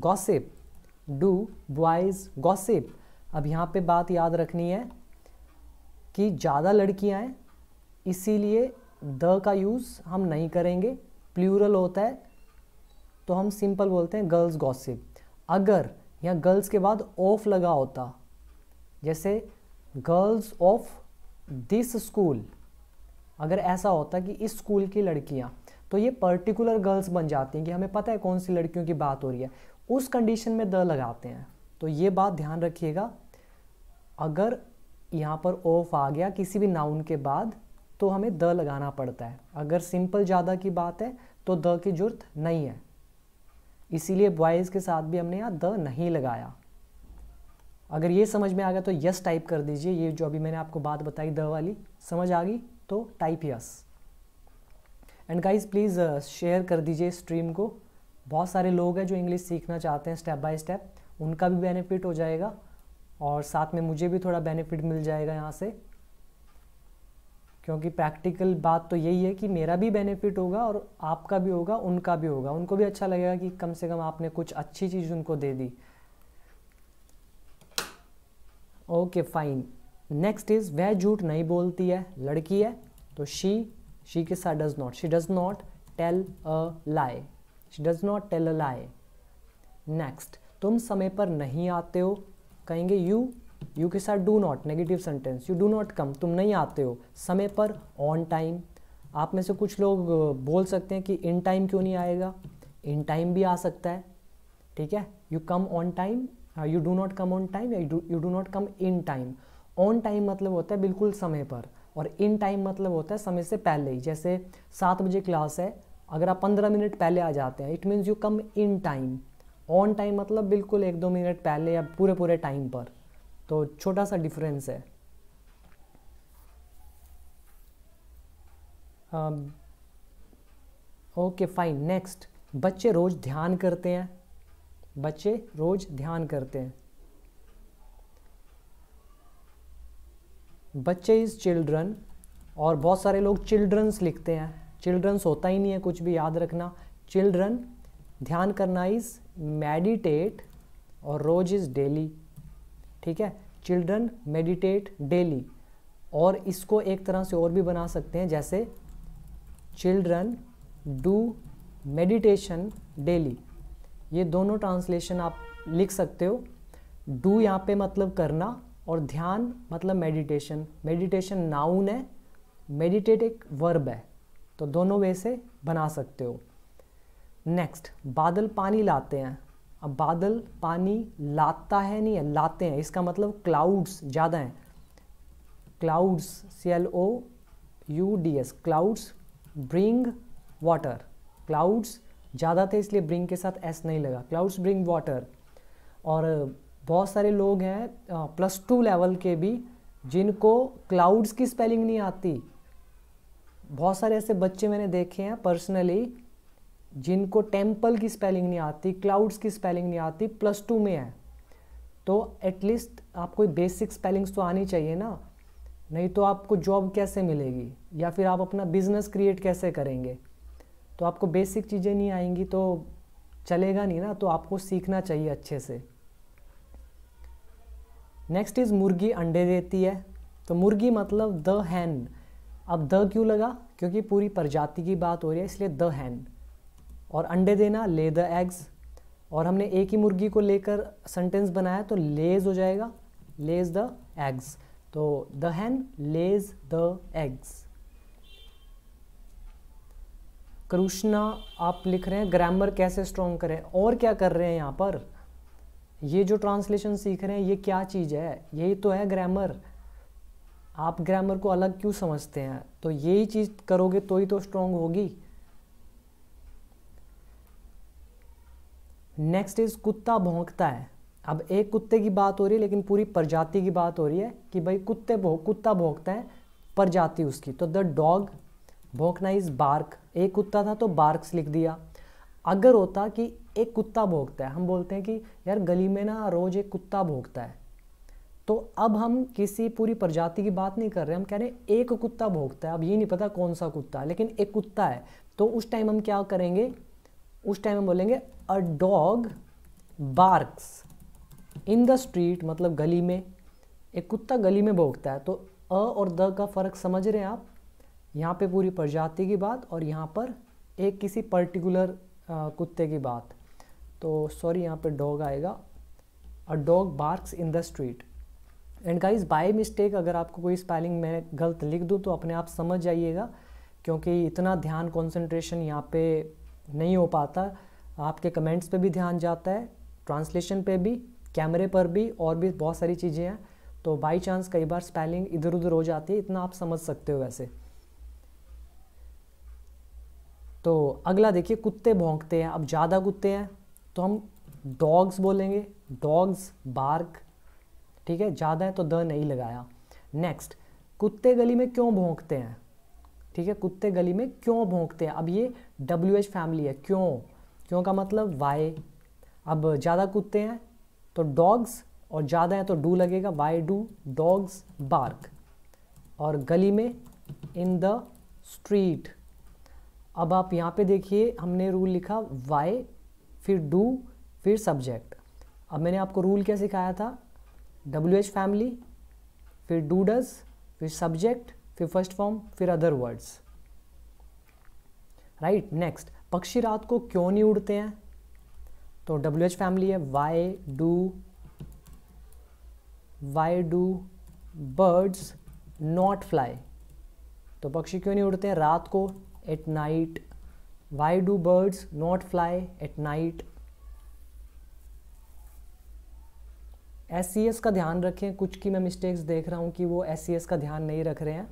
gossip do boys gossip अब यहाँ पे बात याद रखनी है कि ज़्यादा लड़कियाँ हैं इसीलिए द का यूज़ हम नहीं करेंगे प्लूरल होता है तो हम सिंपल बोलते हैं गर्ल्स गॉसिप अगर यहाँ गर्ल्स के बाद ऑफ लगा होता जैसे गर्ल्स ऑफ दिस स्कूल अगर ऐसा होता कि इस स्कूल की लड़कियाँ तो ये पर्टिकुलर गर्ल्स बन जाती हैं कि हमें पता है कौन सी लड़कियों की बात हो रही है उस कंडीशन में द लगाते हैं तो ये बात ध्यान रखिएगा अगर यहाँ पर ऑफ आ गया किसी भी नाउन के बाद तो हमें द लगाना पड़ता है अगर सिंपल ज़्यादा की बात है तो द की जरूरत नहीं है इसीलिए बॉयज़ के साथ भी हमने यहाँ द नहीं लगाया अगर ये समझ में आ गया तो यस टाइप कर दीजिए ये जो अभी मैंने आपको बात बताई द वाली समझ आ गई तो type yes and guys please share कर दीजिए स्ट्रीम को बहुत सारे लोग हैं जो इंग्लिश सीखना चाहते हैं स्टेप बाय स्टेप उनका भी बेनिफिट हो जाएगा और साथ में मुझे भी थोड़ा बेनिफिट मिल जाएगा यहाँ से क्योंकि प्रैक्टिकल बात तो यही है कि मेरा भी बेनिफिट होगा और आपका भी होगा उनका भी होगा उनको भी अच्छा लगेगा कि कम से कम आपने कुछ अच्छी चीज़ उनको दे दी ओके फाइन नेक्स्ट इज़ वह झूठ नहीं बोलती है लड़की है तो शी she के साथ ah, does not she does not tell a lie she does not tell a lie next तुम समय पर नहीं आते हो कहेंगे you यू के साथ do not negative sentence you do not come तुम नहीं आते हो समय पर ऑन टाइम आप में से कुछ लोग बोल सकते हैं कि इन टाइम क्यों नहीं आएगा इन टाइम भी आ सकता है ठीक है you come on time you do not come on time you do not come in time on time मतलब होता है बिल्कुल समय पर और इन टाइम मतलब होता है समय से पहले ही जैसे सात बजे क्लास है अगर आप पंद्रह मिनट पहले आ जाते हैं it means you come in time on time मतलब बिल्कुल एक दो मिनट पहले या पूरे पूरे टाइम पर तो छोटा सा डिफरेंस है ओके फाइन नेक्स्ट बच्चे रोज़ ध्यान करते हैं बच्चे रोज़ ध्यान करते हैं बच्चे इज़ चिल्ड्रन और बहुत सारे लोग चिल्ड्रंस लिखते हैं चिल्ड्रंस होता ही नहीं है कुछ भी याद रखना चिल्ड्रन ध्यान करना इज़ मेडिटेट और रोज इज़ डेली ठीक है चिल्ड्रन मेडिटेट डेली और इसको एक तरह से और भी बना सकते हैं जैसे चिल्ड्रन डू मेडिटेशन डेली ये दोनों ट्रांसलेशन आप लिख सकते हो डू यहाँ पे मतलब करना और ध्यान मतलब मेडिटेशन मेडिटेशन नाउन है मेडिटेट एक वर्ब है तो दोनों वे से बना सकते हो नेक्स्ट बादल पानी लाते हैं अब बादल पानी लाता है नहीं है लाते हैं इसका मतलब क्लाउड्स ज़्यादा हैं clouds C L O U D S clouds bring water clouds ज़्यादा थे इसलिए ब्रिंग के साथ एस नहीं लगा क्लाउड्स ब्रिंग वाटर और बहुत सारे लोग हैं प्लस टू लेवल के भी जिनको क्लाउड्स की स्पेलिंग नहीं आती बहुत सारे ऐसे बच्चे मैंने देखे हैं पर्सनली जिनको टेम्पल की स्पेलिंग नहीं आती क्लाउड्स की स्पेलिंग नहीं आती प्लस टू में है तो एटलीस्ट आपको बेसिक स्पेलिंग्स तो आनी चाहिए ना नहीं तो आपको जॉब कैसे मिलेगी या फिर आप अपना बिजनेस क्रिएट कैसे करेंगे तो आपको बेसिक चीज़ें नहीं आएंगी तो चलेगा नहीं ना तो आपको सीखना चाहिए अच्छे से नेक्स्ट इज़ मुर्गी अंडे देती है तो मुर्गी मतलब द हैन अब द क्यों लगा क्योंकि पूरी प्रजाति की बात हो रही है इसलिए द हैन और अंडे देना ले द एग्स और हमने एक ही मुर्गी को लेकर सेंटेंस बनाया तो लेज हो जाएगा लेज द एग्स तो the hen lays the eggs Krishna आप लिख रहे हैं ग्रामर कैसे स्ट्रॉन्ग करें और क्या कर रहे हैं यहाँ पर ये जो ट्रांसलेशन सीख रहे हैं ये क्या चीज़ है यही तो है ग्रामर आप ग्रामर को अलग क्यों समझते हैं तो यही चीज़ करोगे तो ही तो स्ट्रॉन्ग होगी नेक्स्ट इज कुत्ता भोंकता है अब एक कुत्ते की बात हो रही है लेकिन पूरी प्रजाति की बात हो रही है कि भाई कुत्ते भो कुत्ता भोंकता है प्रजाति उसकी तो द डॉग भोंकना इज बार्क एक कुत्ता था तो बार्क्स लिख दिया अगर होता कि एक कुत्ता भोगता है हम बोलते हैं कि यार गली में ना रोज़ एक कुत्ता भोगता है तो अब हम किसी पूरी प्रजाति की बात नहीं कर रहे हम कह रहे हैं एक कुत्ता भोगता है अब ये नहीं पता कौन सा कुत्ता है लेकिन एक कुत्ता है तो उस टाइम हम क्या करेंगे उस टाइम हम बोलेंगे a dog barks in the street मतलब गली में एक कुत्ता गली में भोगता है तो अ और द का फ़र्क समझ रहे हैं आप यहाँ पे पूरी प्रजाति की बात और यहाँ पर एक किसी पर्टिकुलर कुत्ते की बात तो सॉरी यहाँ पे डॉग आएगा a dog barks in the street and guys by mistake अगर आपको कोई स्पेलिंग मैं गलत लिख दूँ तो अपने आप समझ जाइएगा क्योंकि इतना ध्यान कॉन्सेंट्रेशन यहाँ पे नहीं हो पाता आपके कमेंट्स पे भी ध्यान जाता है ट्रांसलेशन पे भी कैमरे पर भी और भी बहुत सारी चीज़ें हैं तो बाई चांस कई बार स्पेलिंग इधर उधर हो जाती है इतना आप समझ सकते हो वैसे तो अगला देखिए कुत्ते भोंकते हैं अब ज़्यादा कुत्ते हैं तो हम डॉग्स बोलेंगे डॉग्स बार्क ठीक है ज़्यादा है तो द नहीं लगाया नेक्स्ट कुत्ते गली में क्यों भोंकते हैं ठीक है कुत्ते गली में क्यों भोंकते हैं अब ये डब्ल्यू एच फैमिली है क्यों क्यों का मतलब वाई अब ज़्यादा कुत्ते हैं तो डॉग्स और ज़्यादा हैं तो डू लगेगा वाई डू डॉग्स बार्क और गली में इन द स्ट्रीट अब आप यहाँ पे देखिए हमने रूल लिखा वाई फिर डू फिर सब्जेक्ट अब मैंने आपको रूल क्या सिखाया था डब्ल्यू एच फैमिली फिर डू डज फिर सब्जेक्ट फिर फर्स्ट फॉर्म फिर अदर वर्ड्स राइट नेक्स्ट पक्षी रात को क्यों नहीं उड़ते हैं तो डब्ल्यू एच फैमिली है why do why do birds not fly तो पक्षी क्यों नहीं उड़ते हैं रात को at night Why do birds not fly at night? S C S का ध्यान रखें कुछ की मैं मिस्टेक्स देख रहा हूं कि वो एस सी एस का ध्यान नहीं रख रहे हैं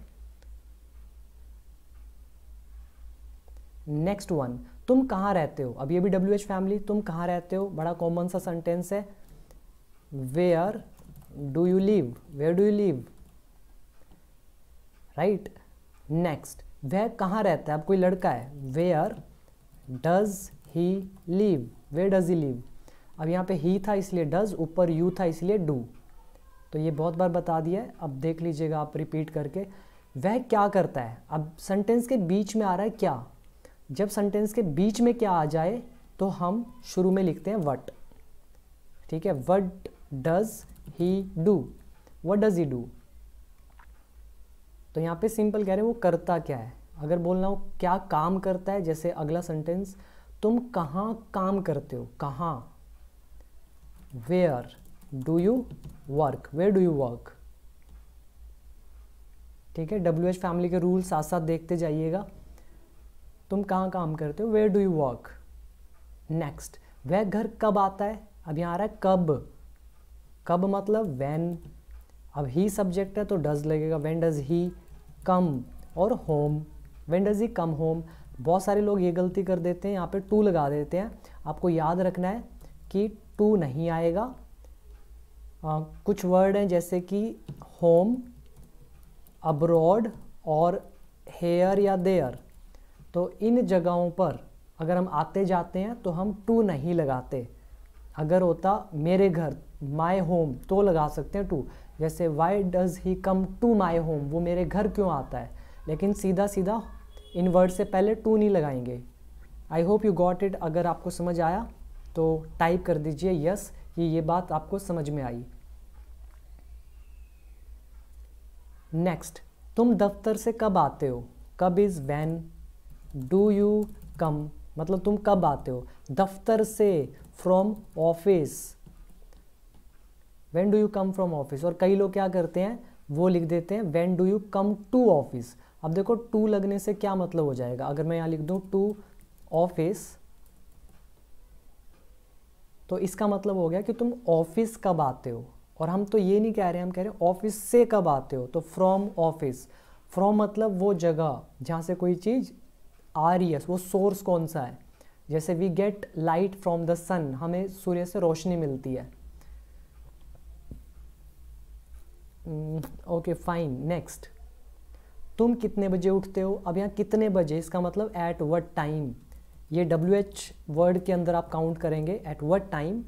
नेक्स्ट वन तुम कहां रहते हो अब ये भी डब्ल्यू एच फैमिली तुम कहां रहते हो बड़ा कॉमन सा सेंटेंस है where do you live where do you live right next वह कहां रहता है अब कोई लड़का है where does he live where does he live अब यहाँ पे ही था इसलिए डज ऊपर यू था इसलिए डू तो ये बहुत बार बता दिया है अब देख लीजिएगा आप रिपीट करके वह क्या करता है अब सेंटेंस के बीच में आ रहा है क्या जब सेंटेंस के बीच में क्या आ जाए तो हम शुरू में लिखते हैं वट ठीक है what does he do what does he do तो यहाँ पे सिंपल कह रहे हैं वो करता क्या है अगर बोलना हो क्या काम करता है जैसे अगला सेंटेंस तुम कहाँ काम करते हो कहाँ where do you work where do you work ठीक है डब्ल्यू एच फैमिली के रूल साथ साथ देखते जाइएगा तुम कहाँ काम करते हो where do you work next वह घर कब आता है अब यहाँ आ रहा है कब कब मतलब वैन अब ही सब्जेक्ट है तो डज लगेगा वैन डज ही कम और home when does he come home बहुत सारे लोग ये गलती कर देते हैं यहाँ पे टू लगा देते हैं आपको याद रखना है कि टू नहीं आएगा आ, कुछ वर्ड हैं जैसे कि होम अब्रॉड और हेयर या देयर तो इन जगहों पर अगर हम आते जाते हैं तो हम टू नहीं लगाते अगर होता मेरे घर माय होम तो लगा सकते हैं टू जैसे why does he come to my home वो मेरे घर क्यों आता है लेकिन सीधा सीधा इन वर्ड से पहले टू नहीं लगाएंगे I hope you got it अगर आपको समझ आया तो टाइप कर दीजिए यस ये ये बात आपको समझ में आई नेक्स्ट तुम दफ्तर से कब आते हो कब is when do you come मतलब तुम कब आते हो दफ्तर से from office when do you come from office और कई लोग क्या करते हैं वो लिख देते हैं when do you come to office अब देखो टू लगने से क्या मतलब हो जाएगा अगर मैं यहाँ लिख दूँ टू ऑफिस तो इसका मतलब हो गया कि तुम ऑफिस कब आते हो और हम तो ये नहीं कह रहे हम कह रहे हैं ऑफिस से कब आते हो तो फ्रॉम ऑफिस फ्रॉम मतलब वो जगह जहाँ से कोई चीज़ आ रही है वो सोर्स कौन सा है जैसे we get light from the sun हमें सूर्य से रोशनी मिलती है ओके फाइन नेक्स्ट तुम कितने बजे उठते हो अब यहाँ कितने बजे इसका मतलब एट वट टाइम ये डब्ल्यू एच वर्ड के अंदर आप काउंट करेंगे एट वट टाइम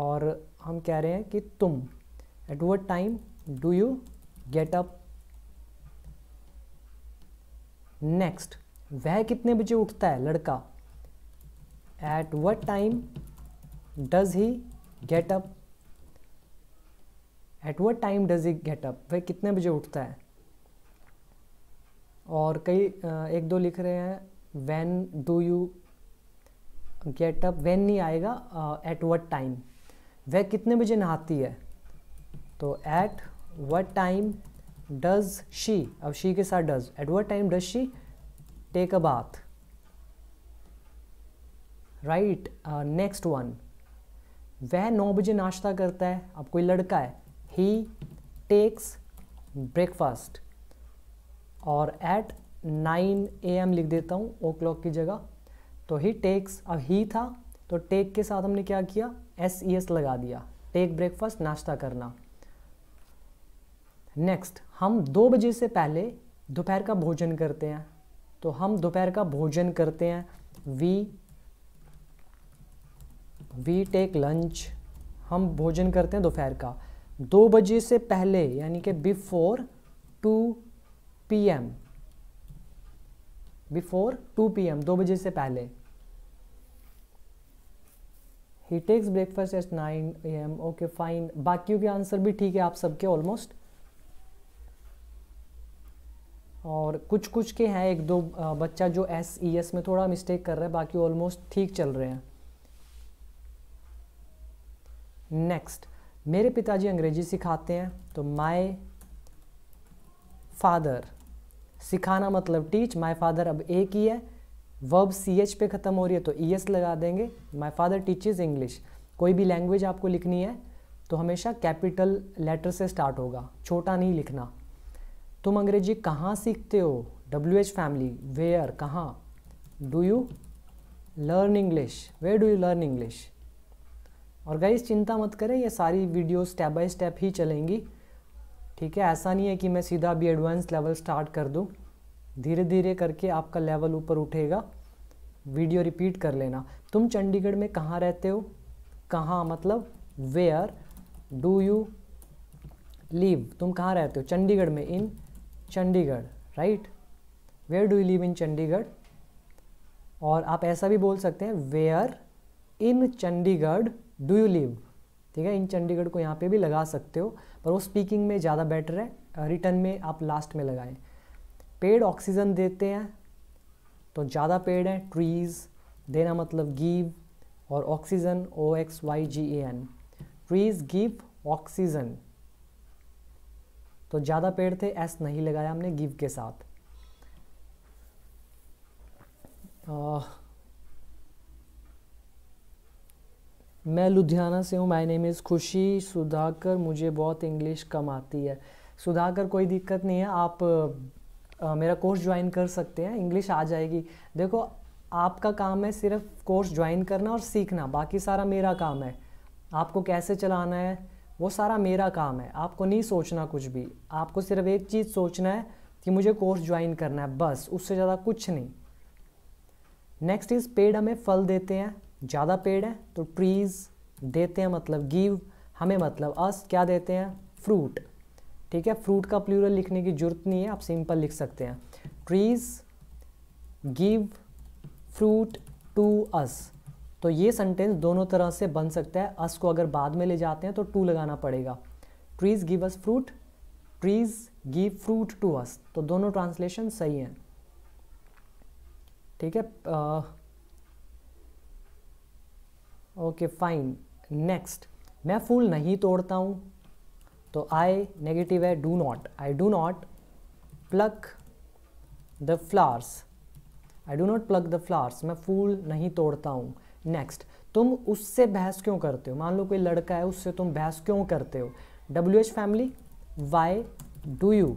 और हम कह रहे हैं कि तुम at what time do you get up next वह कितने बजे उठता है लड़का at what time does he get up at what time does he get up वह कितने बजे उठता है और कई एक दो लिख रहे हैं when do you get up when नहीं आएगा एट वट टाइम वह कितने बजे नहाती है तो at what time does she अब शी के साथ does at what time does she take a bath right next one वह नौ बजे नाश्ता करता है अब कोई लड़का है ही टेक्स ब्रेकफास्ट और एट नाइन ए एम लिख देता हूँ ओ क्लॉक की जगह तो ही टेक्स अब ही था तो टेक के साथ हमने क्या किया एस ई एस लगा दिया टेक ब्रेकफास्ट नाश्ता करना नेक्स्ट हम दो बजे से पहले दोपहर का भोजन करते हैं तो हम दोपहर का भोजन करते हैं वी वी टेक लंच हम भोजन करते हैं दोपहर का दो बजे से पहले यानी कि before two PM before two PM दो बजे से पहले he takes breakfast at nine A M okay fine बाकियों के आंसर भी ठीक है आप सबके ऑलमोस्ट और कुछ कुछ के हैं एक दो बच्चा जो एस ई एस में थोड़ा मिस्टेक कर रहा है बाकी ऑलमोस्ट ठीक चल रहे हैं नेक्स्ट मेरे पिताजी अंग्रेजी सिखाते हैं तो माई फादर सिखाना मतलब टीच माई फादर अब एक ही है वर्ब सी एच पे ख़त्म हो रही है तो ई एस लगा देंगे माई फादर टीचेज इंग्लिश कोई भी लैंग्वेज आपको लिखनी है तो हमेशा कैपिटल लेटर से स्टार्ट होगा छोटा नहीं लिखना तुम अंग्रेजी कहाँ सीखते हो डब्ल्यू एच फैमिली वेयर कहाँ do you learn English where do you learn English और गाइज चिंता मत करें ये सारी वीडियो स्टेप बाय स्टेप ही चलेंगी ठीक है ऐसा नहीं है कि मैं सीधा अभी एडवांस लेवल स्टार्ट कर दूँ धीरे धीरे करके आपका लेवल ऊपर उठेगा वीडियो रिपीट कर लेना तुम चंडीगढ़ में कहाँ रहते हो कहाँ मतलब वेयर डू यू लीव तुम कहाँ रहते हो चंडीगढ़ में in Chandigarh right where do you live in Chandigarh और आप ऐसा भी बोल सकते हैं where in Chandigarh do you live ठीक है इन चंडीगढ़ को यहाँ पे भी लगा सकते हो पर वो स्पीकिंग में ज़्यादा बेटर है रिटर्न में आप लास्ट में लगाएं पेड़ ऑक्सीजन देते हैं तो ज़्यादा पेड़ हैं ट्रीज़ देना मतलब गिव और oxygen O X Y G E N trees give oxygen तो ज़्यादा पेड़ थे एस नहीं लगाया हमने गिव के साथ आ, मैं लुधियाना से हूँ माय नेम इज़ खुशी सुधाकर मुझे बहुत इंग्लिश कम आती है सुधाकर कोई दिक्कत नहीं है आप आ, मेरा कोर्स ज्वाइन कर सकते हैं इंग्लिश आ जाएगी देखो आपका काम है सिर्फ कोर्स ज्वाइन करना और सीखना बाकी सारा मेरा काम है आपको कैसे चलाना है वो सारा मेरा काम है आपको नहीं सोचना कुछ भी आपको सिर्फ एक चीज़ सोचना है कि मुझे कोर्स ज्वाइन करना है बस उससे ज़्यादा कुछ नहीं नेक्स्ट इज़ पेड़ हमें फल देते हैं ज़्यादा पेड़ है तो ट्रीज़ देते हैं मतलब गिव हमें मतलब अस क्या देते हैं फ्रूट ठीक है फ्रूट का प्लूरल लिखने की ज़रूरत नहीं है आप सिंपल लिख सकते हैं trees give fruit to us तो ये सेंटेंस दोनों तरह से बन सकता है अस को अगर बाद में ले जाते हैं तो टू लगाना पड़ेगा trees give us fruit trees give fruit to us तो दोनों ट्रांसलेशन सही हैं ठीक है आ, ओके फाइन नेक्स्ट मैं फूल नहीं तोड़ता हूँ तो आई नेगेटिव है do not I do not pluck the flowers I do not pluck the flowers मैं फूल नहीं तोड़ता हूँ नेक्स्ट तुम उससे बहस क्यों करते हो मान लो कोई लड़का है उससे तुम बहस क्यों करते हो W H family why do you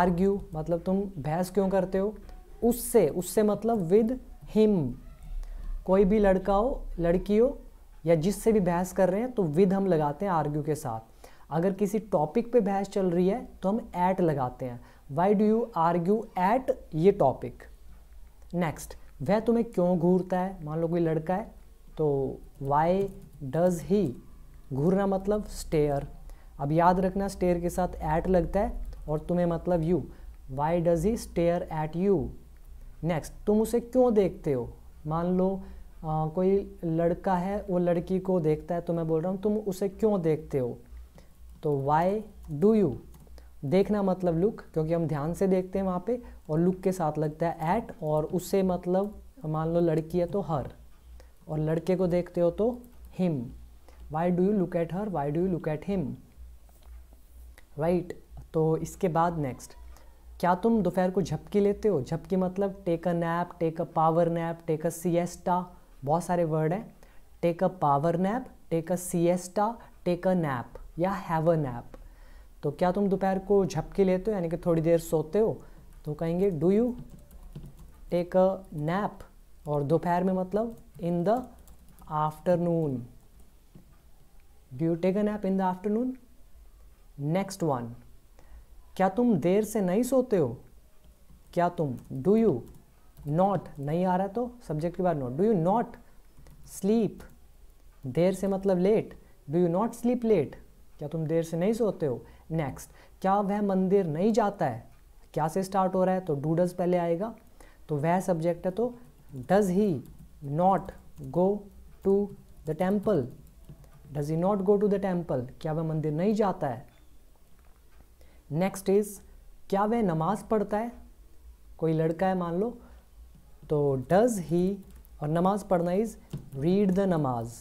argue मतलब तुम बहस क्यों करते हो उससे उससे मतलब विद हिम कोई भी लड़का हो लड़की हो या जिससे भी बहस कर रहे हैं तो विद हम लगाते हैं आर्ग्यू के साथ अगर किसी टॉपिक पे बहस चल रही है तो हम ऐट लगाते हैं why do you argue at ये टॉपिक नेक्स्ट वह तुम्हें क्यों घूरता है मान लो कोई लड़का है तो वाई डज ही घूरना मतलब स्टेयर अब याद रखना स्टेयर के साथ ऐट लगता है और तुम्हें मतलब you why does he stare at you next तुम उसे क्यों देखते हो मान लो आ, कोई लड़का है वो लड़की को देखता है तो मैं बोल रहा हूँ तुम उसे क्यों देखते हो तो वाई डू यू देखना मतलब लुक क्योंकि हम ध्यान से देखते हैं वहाँ पे और लुक के साथ लगता है एट और उसे मतलब मान लो लड़की है तो हर और लड़के को देखते हो तो him why do you look at her why do you look at him right तो इसके बाद नेक्स्ट क्या तुम दोपहर को झपकी लेते हो झपकी मतलब take a nap take a power nap take a siesta बहुत सारे वर्ड हैं take a power nap take a siesta take a nap या हैव अ नैप तो क्या तुम दोपहर को झपकी लेते हो यानी कि थोड़ी देर सोते हो तो कहेंगे do you take a nap और दोपहर में मतलब in the afternoon do you take a nap in the afternoon next one क्या तुम देर से नहीं सोते हो क्या तुम डू यू नॉट नहीं आ रहा तो सब्जेक्ट के बाद not do you not sleep देर से मतलब late do you not sleep late क्या तुम देर से नहीं सोते हो नेक्स्ट क्या वह मंदिर नहीं जाता है क्या से स्टार्ट हो रहा है तो डू डज पहले आएगा तो वह सब्जेक्ट है तो does he not go to the temple does he not go to the temple क्या वह मंदिर नहीं जाता है नेक्स्ट इज़ क्या वह नमाज़ पढ़ता है कोई लड़का है मान लो तो डज ही और नमाज़ पढ़ना इज़ रीड द नमाज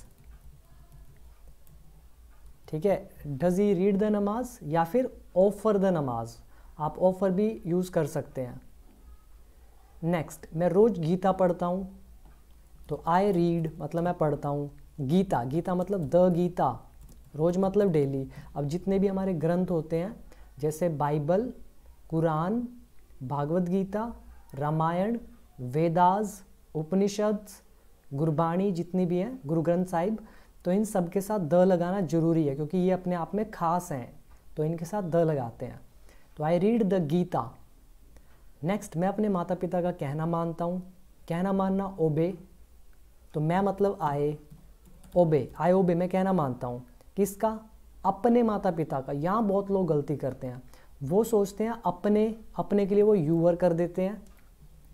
ठीक है डज ही रीड द नमाज या फिर ऑफर द नमाज आप ऑफर भी यूज़ कर सकते हैं नेक्स्ट मैं रोज़ गीता पढ़ता हूँ तो आई रीड मतलब मैं पढ़ता हूँ गीता गीता मतलब द गीता रोज़ मतलब डेली अब जितने भी हमारे ग्रंथ होते हैं जैसे बाइबल कुरान भागवत गीता रामायण वेदास उपनिषद गुरबाणी जितनी भी हैं गुरु ग्रंथ साहिब तो इन सब के साथ द लगाना जरूरी है क्योंकि ये अपने आप में खास हैं तो इनके साथ द लगाते हैं तो I read the Gita next मैं अपने माता पिता का कहना मानता हूँ कहना मानना ओबे तो मैं मतलब आए ओबे आई ओबे मैं कहना मानता हूँ किसका अपने माता पिता का यहाँ बहुत लोग गलती करते हैं वो सोचते हैं अपने अपने के लिए वो यूवर कर देते हैं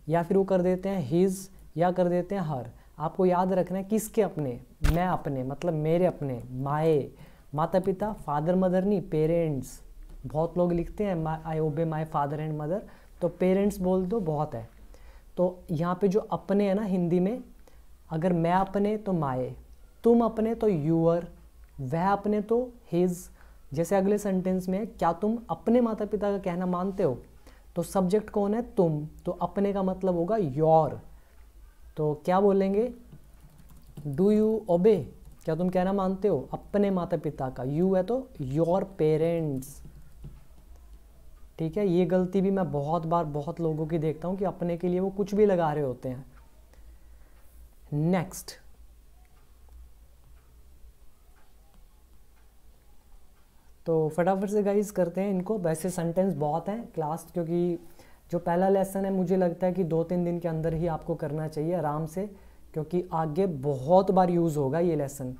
या फिर वो कर देते हैं हिज या कर देते हैं हर आपको याद रखना है किसके अपने मैं अपने मतलब मेरे अपने माए माता पिता फादर मदर नहीं पेरेंट्स बहुत लोग लिखते हैं I obey my father and mother तो पेरेंट्स बोल दो बहुत है तो यहाँ पे जो अपने है ना हिंदी में अगर मैं अपने तो माए तुम अपने तो यूअर वह अपने तो हिज जैसे अगले सेंटेंस में है क्या तुम अपने माता पिता का कहना मानते हो तो सब्जेक्ट कौन है तुम तो अपने का मतलब होगा योर तो क्या बोलेंगे डू यू ओबे क्या तुम कहना मानते हो अपने माता पिता का यू है तो योर पेरेंट्स ठीक है ये गलती भी मैं बहुत बार बहुत लोगों की देखता हूँ कि अपने के लिए वो कुछ भी लगा रहे होते हैं नेक्स्ट तो फटाफट से गाइज करते हैं इनको वैसे सेंटेंस बहुत हैं क्लास क्योंकि जो पहला लेसन है मुझे लगता है कि दो तीन दिन के अंदर ही आपको करना चाहिए आराम से क्योंकि आगे बहुत बार यूज़ होगा ये लेसन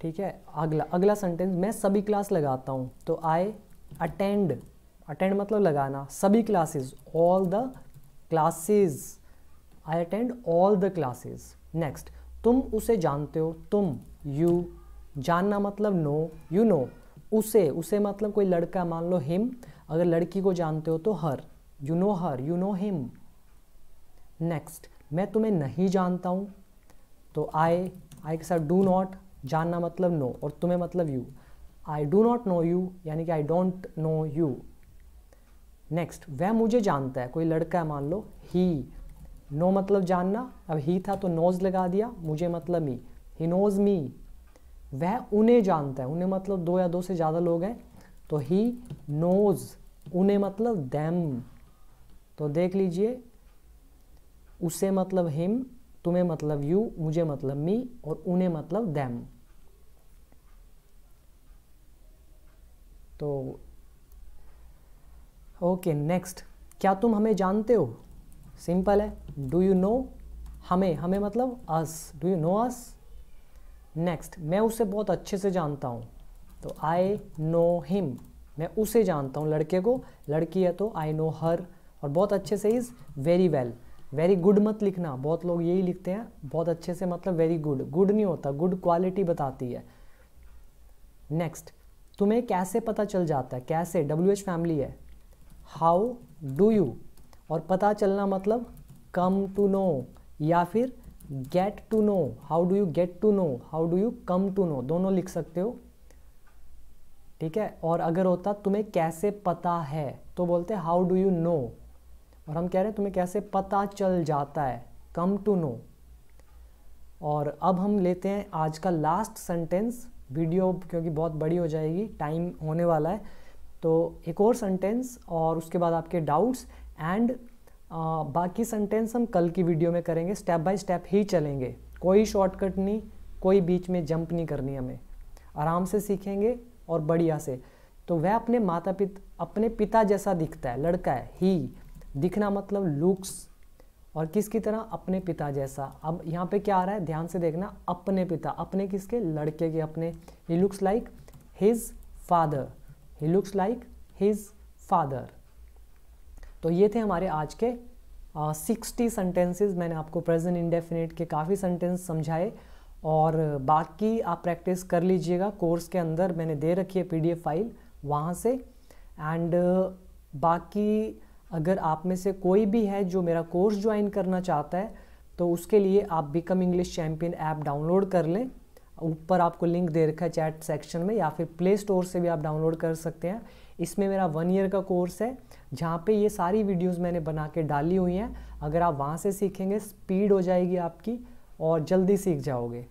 ठीक है अगला अगला सेंटेंस मैं सभी क्लास लगाता हूँ तो आई अटेंड अटेंड मतलब लगाना सभी classes all the classes I attend all the classes next तुम उसे जानते हो तुम यू जानना मतलब नो यू नो उसे उसे मतलब कोई लड़का मान लो हिम अगर लड़की को जानते हो तो her you know her you know him next मैं तुम्हें नहीं जानता हूँ तो आई आई के साथ डू नॉट जानना मतलब नो और तुम्हें मतलब you I do not know you यानी कि I don't know you next वह मुझे जानता है कोई लड़का है मान लो ही नो मतलब जानना अब ही था तो नोज लगा दिया मुझे मतलब मी ही नोज मी वह उन्हें जानता है उन्हें मतलब दो या दो से ज़्यादा लोग हैं तो ही नोज उन्हें मतलब दैम तो देख लीजिए उसे मतलब हिम तुम्हें मतलब यू मुझे मतलब मी और उन्हें मतलब दैम तो ओके नेक्स्ट क्या तुम हमें जानते हो सिंपल है डू यू नो हमें हमें मतलब us do you know us next मैं उसे बहुत अच्छे से जानता हूँ तो आई नो हिम मैं उसे जानता हूँ लड़के को लड़की है तो आई नो हर और बहुत अच्छे से is very well very good मत लिखना बहुत लोग यही लिखते हैं बहुत अच्छे से मतलब वेरी गुड गुड नहीं होता गुड क्वालिटी बताती है नेक्स्ट तुम्हें कैसे पता चल जाता है कैसे डब्ल्यू एच फैमिली है हाउ डू यू और पता चलना मतलब कम टू नो या फिर get to know how do you get to know how do you come to know दोनों लिख सकते हो ठीक है और अगर होता तुम्हें कैसे पता है तो बोलते हाउ डू यू नो और हम कह रहे हैं तुम्हें कैसे पता चल जाता है कम टू नो और अब हम लेते हैं आज का लास्ट सेंटेंस वीडियो क्योंकि बहुत बड़ी हो जाएगी टाइम होने वाला है तो एक और सेंटेंस और उसके बाद आपके डाउट्स एंड आ, बाकी सेंटेंस हम कल की वीडियो में करेंगे स्टेप बाय स्टेप ही चलेंगे कोई शॉर्टकट नहीं कोई बीच में जंप नहीं करनी हमें आराम से सीखेंगे और बढ़िया से तो वह अपने माता पिता अपने पिता जैसा दिखता है लड़का है ही दिखना मतलब लुक्स और किसकी तरह अपने पिता जैसा अब यहाँ पे क्या आ रहा है ध्यान से देखना अपने पिता अपने किसके लड़के के अपने he looks like his father he looks like his father तो ये थे हमारे आज के सिक्सटी सेंटेंसेस मैंने आपको प्रेजेंट इंडेफिनेट के काफ़ी सेंटेंस समझाए और बाकी आप प्रैक्टिस कर लीजिएगा कोर्स के अंदर मैंने दे रखी है पीडीएफ फाइल वहाँ से एंड बाकी अगर आप में से कोई भी है जो मेरा कोर्स ज्वाइन करना चाहता है तो उसके लिए आप become English champion app download कर लें ऊपर आपको लिंक दे रखा है चैट सेक्शन में या फिर प्ले स्टोर से भी आप डाउनलोड कर सकते हैं इसमें मेरा वन ईयर का कोर्स है जहाँ पे ये सारी वीडियोस मैंने बना के डाली हुई हैं अगर आप वहाँ से सीखेंगे स्पीड हो जाएगी आपकी और जल्दी सीख जाओगे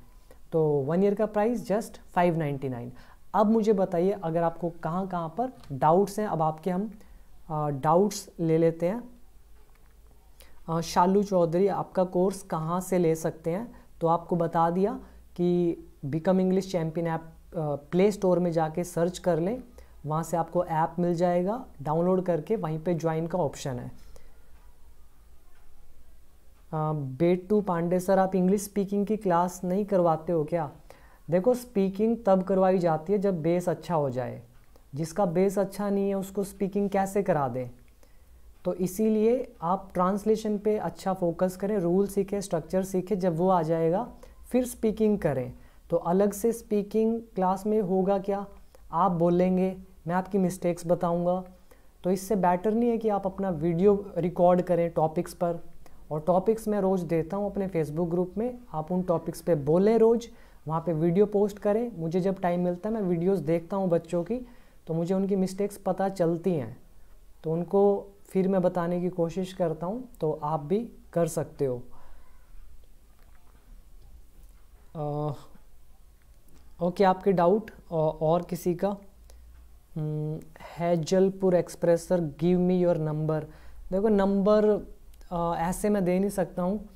तो वन ईयर का price just five ninety nine अब मुझे बताइए अगर आपको कहाँ कहाँ पर डाउट्स हैं अब आपके हम डाउट्स ले लेते हैं शालू चौधरी आपका कोर्स कहाँ से ले सकते हैं तो आपको बता दिया कि become English champion app play store में जाके सर्च कर लें वहाँ से आपको ऐप मिल जाएगा डाउनलोड करके वहीं पे ज्वाइन का ऑप्शन है बेट टू पांडे सर आप इंग्लिश स्पीकिंग की क्लास नहीं करवाते हो क्या देखो स्पीकिंग तब करवाई जाती है जब बेस अच्छा हो जाए जिसका बेस अच्छा नहीं है उसको स्पीकिंग कैसे करा दें तो इसीलिए आप ट्रांसलेशन पे अच्छा फोकस करें रूल सीखें स्ट्रक्चर सीखें जब वो आ जाएगा फिर स्पीकिंग करें तो अलग से स्पीकिंग क्लास में होगा क्या आप बोलेंगे मैं आपकी मिस्टेक्स बताऊंगा तो इससे बेटर नहीं है कि आप अपना वीडियो रिकॉर्ड करें टॉपिक्स पर और टॉपिक्स मैं रोज़ देता हूँ अपने फेसबुक ग्रुप में आप उन टॉपिक्स पे बोलें रोज़ वहाँ पे वीडियो पोस्ट करें मुझे जब टाइम मिलता है मैं वीडियोस देखता हूँ बच्चों की तो मुझे उनकी मिस्टेक्स पता चलती हैं तो उनको फिर मैं बताने की कोशिश करता हूँ तो आप भी कर सकते हो ओके आपके डाउट और किसी का Hmm, हैजलपुर express sir give me your number देखो नंबर uh, ऐसे मैं दे नहीं सकता हूँ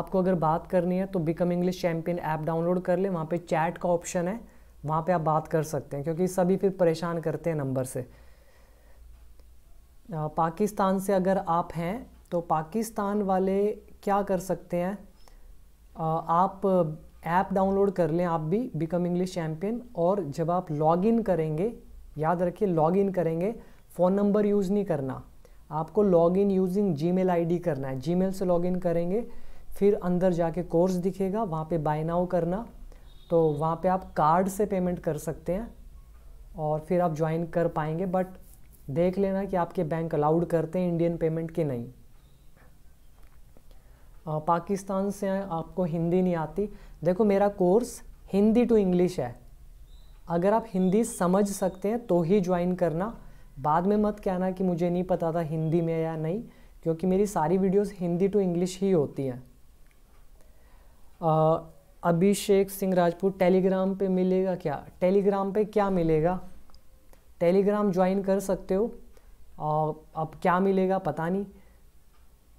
आपको अगर बात करनी है तो become English champion app download कर ले वहाँ पे चैट का ऑप्शन है वहाँ पे आप बात कर सकते हैं क्योंकि सभी फिर परेशान करते हैं नंबर से आ, uh, पाकिस्तान से अगर आप हैं तो पाकिस्तान वाले क्या कर सकते हैं आ, uh, आप ऐप डाउनलोड कर लें आप भी बिकम इंग्लिश चैम्पियन और जब आप इन करेंगे याद रखिए लॉगिन करेंगे फ़ोन नंबर यूज़ नहीं करना आपको लॉगिन यूजिंग जीमेल आईडी करना है जीमेल से लॉगिन करेंगे फिर अंदर जाके कोर्स दिखेगा वहाँ पे बाय नाउ करना तो वहाँ पे आप कार्ड से पेमेंट कर सकते हैं और फिर आप ज्वाइन कर पाएंगे बट देख लेना कि आपके बैंक अलाउड करते हैं इंडियन पेमेंट के नहीं पाकिस्तान से आपको हिंदी नहीं आती देखो मेरा कोर्स हिंदी टू इंग्लिश है अगर आप हिंदी समझ सकते हैं तो ही ज्वाइन करना बाद में मत कहना कि मुझे नहीं पता था हिंदी में या नहीं क्योंकि मेरी सारी वीडियोस हिंदी टू इंग्लिश ही होती हैं अभिषेक सिंह राजपूत टेलीग्राम पे मिलेगा क्या टेलीग्राम पे क्या मिलेगा टेलीग्राम ज्वाइन कर सकते हो और अब क्या मिलेगा पता नहीं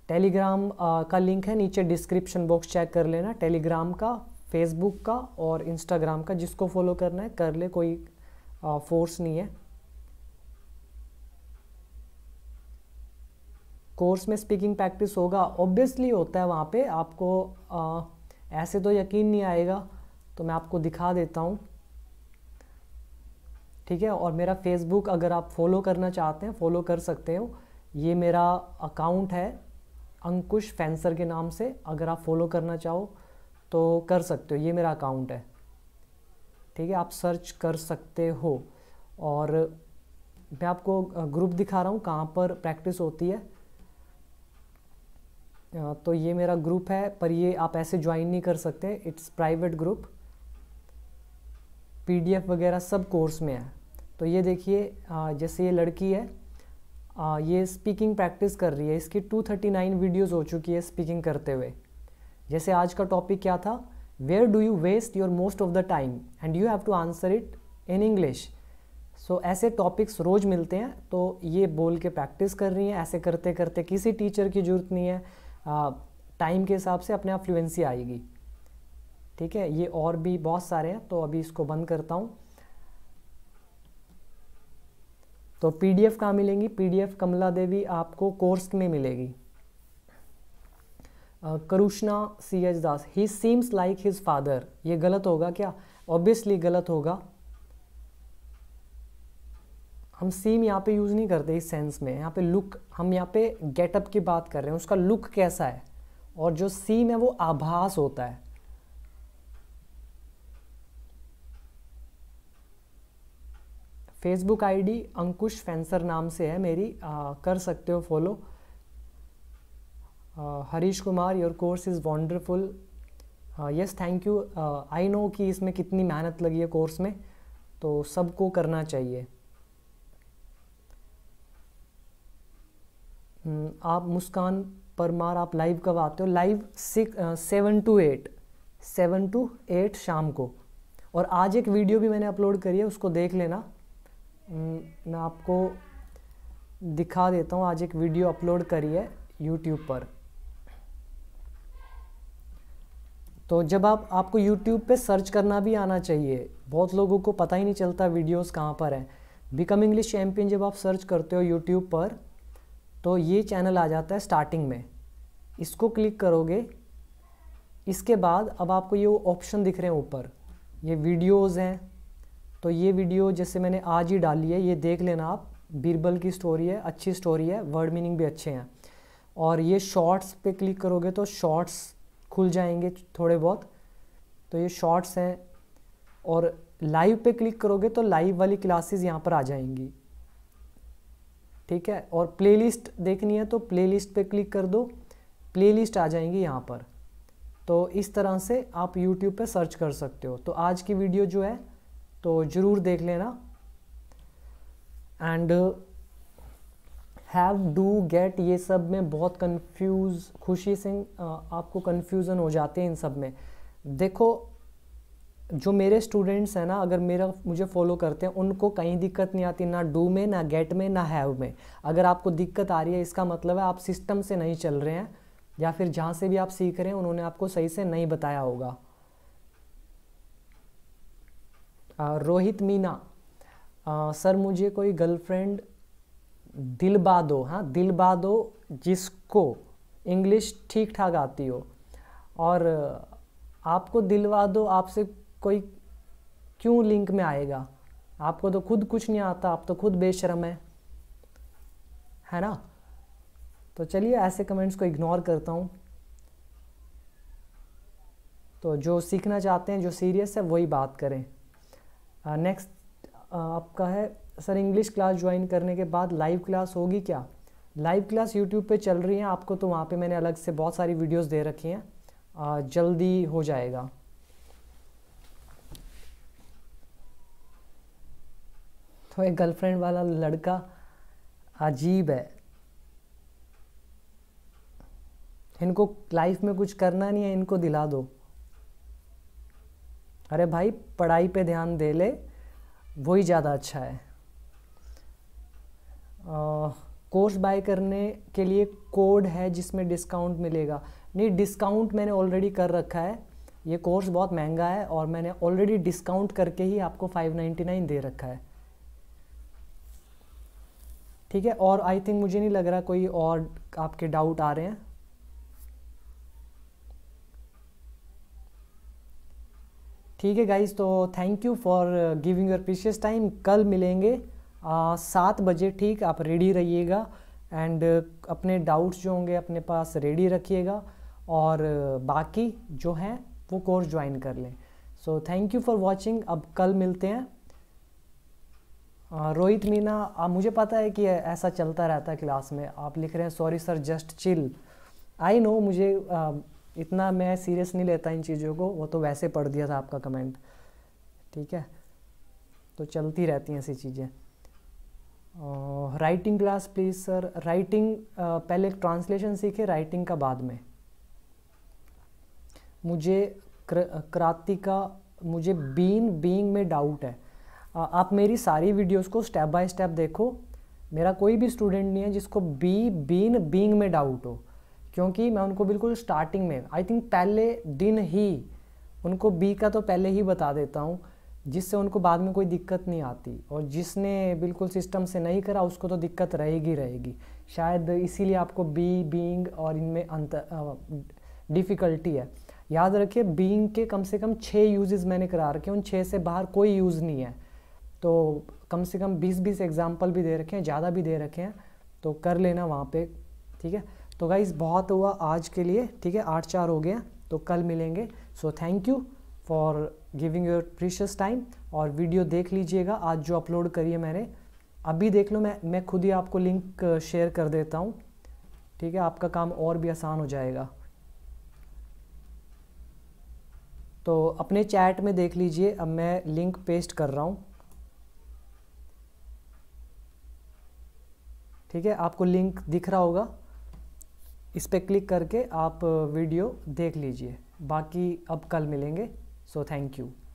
टेलीग्राम का लिंक है नीचे डिस्क्रिप्शन बॉक्स चेक कर लेना टेलीग्राम का फेसबुक का और इंस्टाग्राम का जिसको फॉलो करना है कर ले कोई फोर्स नहीं है कोर्स में स्पीकिंग प्रैक्टिस होगा ऑब्वियसली होता है वहाँ पे आपको आ, ऐसे तो यकीन नहीं आएगा तो मैं आपको दिखा देता हूँ ठीक है और मेरा फेसबुक अगर आप फॉलो करना चाहते हैं फॉलो कर सकते हो ये मेरा अकाउंट है अंकुश फैंसर के नाम से अगर आप फॉलो करना चाहो तो कर सकते हो ये मेरा अकाउंट है ठीक है आप सर्च कर सकते हो और मैं आपको ग्रुप दिखा रहा हूँ कहाँ पर प्रैक्टिस होती है तो ये मेरा ग्रुप है पर ये आप ऐसे ज्वाइन नहीं कर सकते इट्स प्राइवेट ग्रुप पीडीएफ वगैरह सब कोर्स में है तो ये देखिए जैसे ये लड़की है ये स्पीकिंग प्रैक्टिस कर रही है इसकी 239 वीडियोस हो चुकी है स्पीकिंग करते हुए जैसे आज का टॉपिक क्या था where do you waste your most of the time and you have to answer it in English so ऐसे टॉपिक्स रोज़ मिलते हैं तो ये बोल के प्रैक्टिस कर रही हैं ऐसे करते करते किसी टीचर की ज़रूरत नहीं है टाइम के हिसाब से अपने आप फ्लुएंसी आएगी ठीक है ये और भी बहुत सारे हैं तो अभी इसको बंद करता हूँ तो पीडीएफ कहाँ मिलेंगी पीडीएफ कमला देवी आपको कोर्स में मिलेगी Krishna C H Das he seems like his father ये गलत होगा क्या ऑब्वियसली गलत होगा हम सीम यहाँ पे यूज़ नहीं करते इस सेंस में यहाँ पे लुक हम यहाँ पे गेटअप की बात कर रहे हैं उसका लुक कैसा है और जो सीम है वो आभास होता है फेसबुक आईडी अंकुश फैंसर नाम से है मेरी आ, कर सकते हो follow Harish Kumar your course is wonderful yes thank you I know कि इसमें कितनी मेहनत लगी है कोर्स में तो सबको करना चाहिए hmm, आप मुस्कान परमार आप लाइव कब आते हो live six seven to eight seven to eight शाम को और आज एक वीडियो भी मैंने अपलोड करी है उसको देख लेना hmm, मैं आपको दिखा देता हूँ आज एक वीडियो अपलोड करी है यूट्यूब पर तो जब आप आपको यूट्यूब पे सर्च करना भी आना चाहिए बहुत लोगों को पता ही नहीं चलता वीडियोस कहाँ पर हैं बिकम इंग्लिश चैम्पियन जब आप सर्च करते हो यूट्यूब पर तो ये चैनल आ जाता है स्टार्टिंग में इसको क्लिक करोगे इसके बाद अब आपको ये ऑप्शन दिख रहे हैं ऊपर ये वीडियोस हैं तो ये वीडियो जैसे मैंने आज ही डाली है ये देख लेना आप बीरबल की स्टोरी है अच्छी स्टोरी है वर्ड मीनिंग भी अच्छे हैं और ये शॉर्ट्स पे क्लिक करोगे तो शॉर्ट्स खुल जाएंगे थोड़े बहुत तो ये शॉर्ट्स हैं और लाइव पे क्लिक करोगे तो लाइव वाली क्लासेस यहाँ पर आ जाएंगी ठीक है और प्लेलिस्ट देखनी है तो प्लेलिस्ट पे क्लिक कर दो प्लेलिस्ट आ जाएंगी यहाँ पर तो इस तरह से आप यूट्यूब पे सर्च कर सकते हो तो आज की वीडियो जो है तो ज़रूर देख लेना एंड हैव डू गेट ये सब में बहुत कंफ्यूज खुशी सिंह आपको कंफ्यूजन हो जाते हैं इन सब में देखो जो मेरे स्टूडेंट्स हैं ना अगर मेरा मुझे फॉलो करते हैं उनको कहीं दिक्कत नहीं आती ना डू में ना गेट में ना हैव में अगर आपको दिक्कत आ रही है इसका मतलब है आप सिस्टम से नहीं चल रहे हैं या फिर जहाँ से भी आप सीख रहे हैं उन्होंने आपको सही से नहीं बताया होगा रोहित मीना सर मुझे कोई गर्लफ्रेंड दो हाँ दिलबादो जिसको इंग्लिश ठीक ठाक आती हो और आपको दिलवा दो आपसे कोई क्यों लिंक में आएगा आपको तो खुद कुछ नहीं आता आप तो खुद बेशरम है है ना तो चलिए ऐसे कमेंट्स को इग्नोर करता हूँ तो जो सीखना चाहते हैं जो सीरियस है वही बात करें नेक्स्ट आपका है सर इंग्लिश क्लास ज्वाइन करने के बाद लाइव क्लास होगी क्या लाइव क्लास यूट्यूब पे चल रही है आपको तो वहाँ पे मैंने अलग से बहुत सारी वीडियोस दे रखी हैं जल्दी हो जाएगा तो एक गर्लफ्रेंड वाला लड़का अजीब है इनको लाइफ में कुछ करना नहीं है इनको दिला दो अरे भाई पढ़ाई पे ध्यान दे ले वही ज़्यादा अच्छा है कोर्स बाय करने के लिए कोड है जिसमें डिस्काउंट मिलेगा नहीं डिस्काउंट मैंने ऑलरेडी कर रखा है ये कोर्स बहुत महंगा है और मैंने ऑलरेडी डिस्काउंट करके ही आपको 599 दे रखा है ठीक है और आई थिंक मुझे नहीं लग रहा कोई और आपके डाउट आ रहे हैं ठीक है गाइज तो thank you for giving your precious time कल मिलेंगे सात बजे ठीक आप रेडी रहिएगा एंड अपने डाउट्स जो होंगे अपने पास रेडी रखिएगा और बाकी जो हैं वो कोर्स ज्वाइन कर लें so thank you for watching अब कल मिलते हैं रोहित मीना आ, मुझे पता है कि ऐसा चलता रहता है क्लास में आप लिख रहे हैं sorry sir just chill I know मुझे आ, इतना मैं सीरियस नहीं लेता इन चीज़ों को वो तो वैसे पढ़ दिया था आपका कमेंट ठीक है तो चलती रहती हैं ऐसी चीज़ें writing class please sir writing पहले ट्रांसलेशन सीखे राइटिंग का बाद में मुझे क्र, uh, क्रातिका का मुझे बीन बीइंग में डाउट है uh, आप मेरी सारी वीडियोस को स्टेप बाय स्टेप देखो मेरा कोई भी स्टूडेंट नहीं है जिसको बी बीन बीइंग में डाउट हो क्योंकि मैं उनको बिल्कुल स्टार्टिंग में आई थिंक पहले दिन ही उनको बी का तो पहले ही बता देता हूँ जिससे उनको बाद में कोई दिक्कत नहीं आती और जिसने बिल्कुल सिस्टम से नहीं करा उसको तो दिक्कत रहेगी रहेगी शायद इसीलिए आपको बी बींग और इनमें अंत डिफ़िकल्टी है याद रखिए बींग के कम से कम छः यूजेस मैंने करा रखे उन छः से बाहर कोई यूज़ नहीं है तो कम से कम बीस बीस एग्जाम्पल भी दे रखे हैं ज़्यादा भी दे रखे हैं तो कर लेना वहाँ पर ठीक है तो गाइज बहुत हुआ आज के लिए ठीक है आठ चार हो गया तो कल मिलेंगे so thank you for giving your precious time और वीडियो देख लीजिएगा आज जो अपलोड करी है मैंने अभी देख लो मैं मैं खुद ही आपको लिंक शेयर uh, कर देता हूँ ठीक है आपका काम और भी आसान हो जाएगा तो अपने चैट में देख लीजिए अब मैं लिंक पेस्ट कर रहा हूँ ठीक है आपको लिंक दिख रहा होगा इस पर क्लिक करके आप वीडियो uh, देख लीजिए बाकी अब कल मिलेंगे So thank you.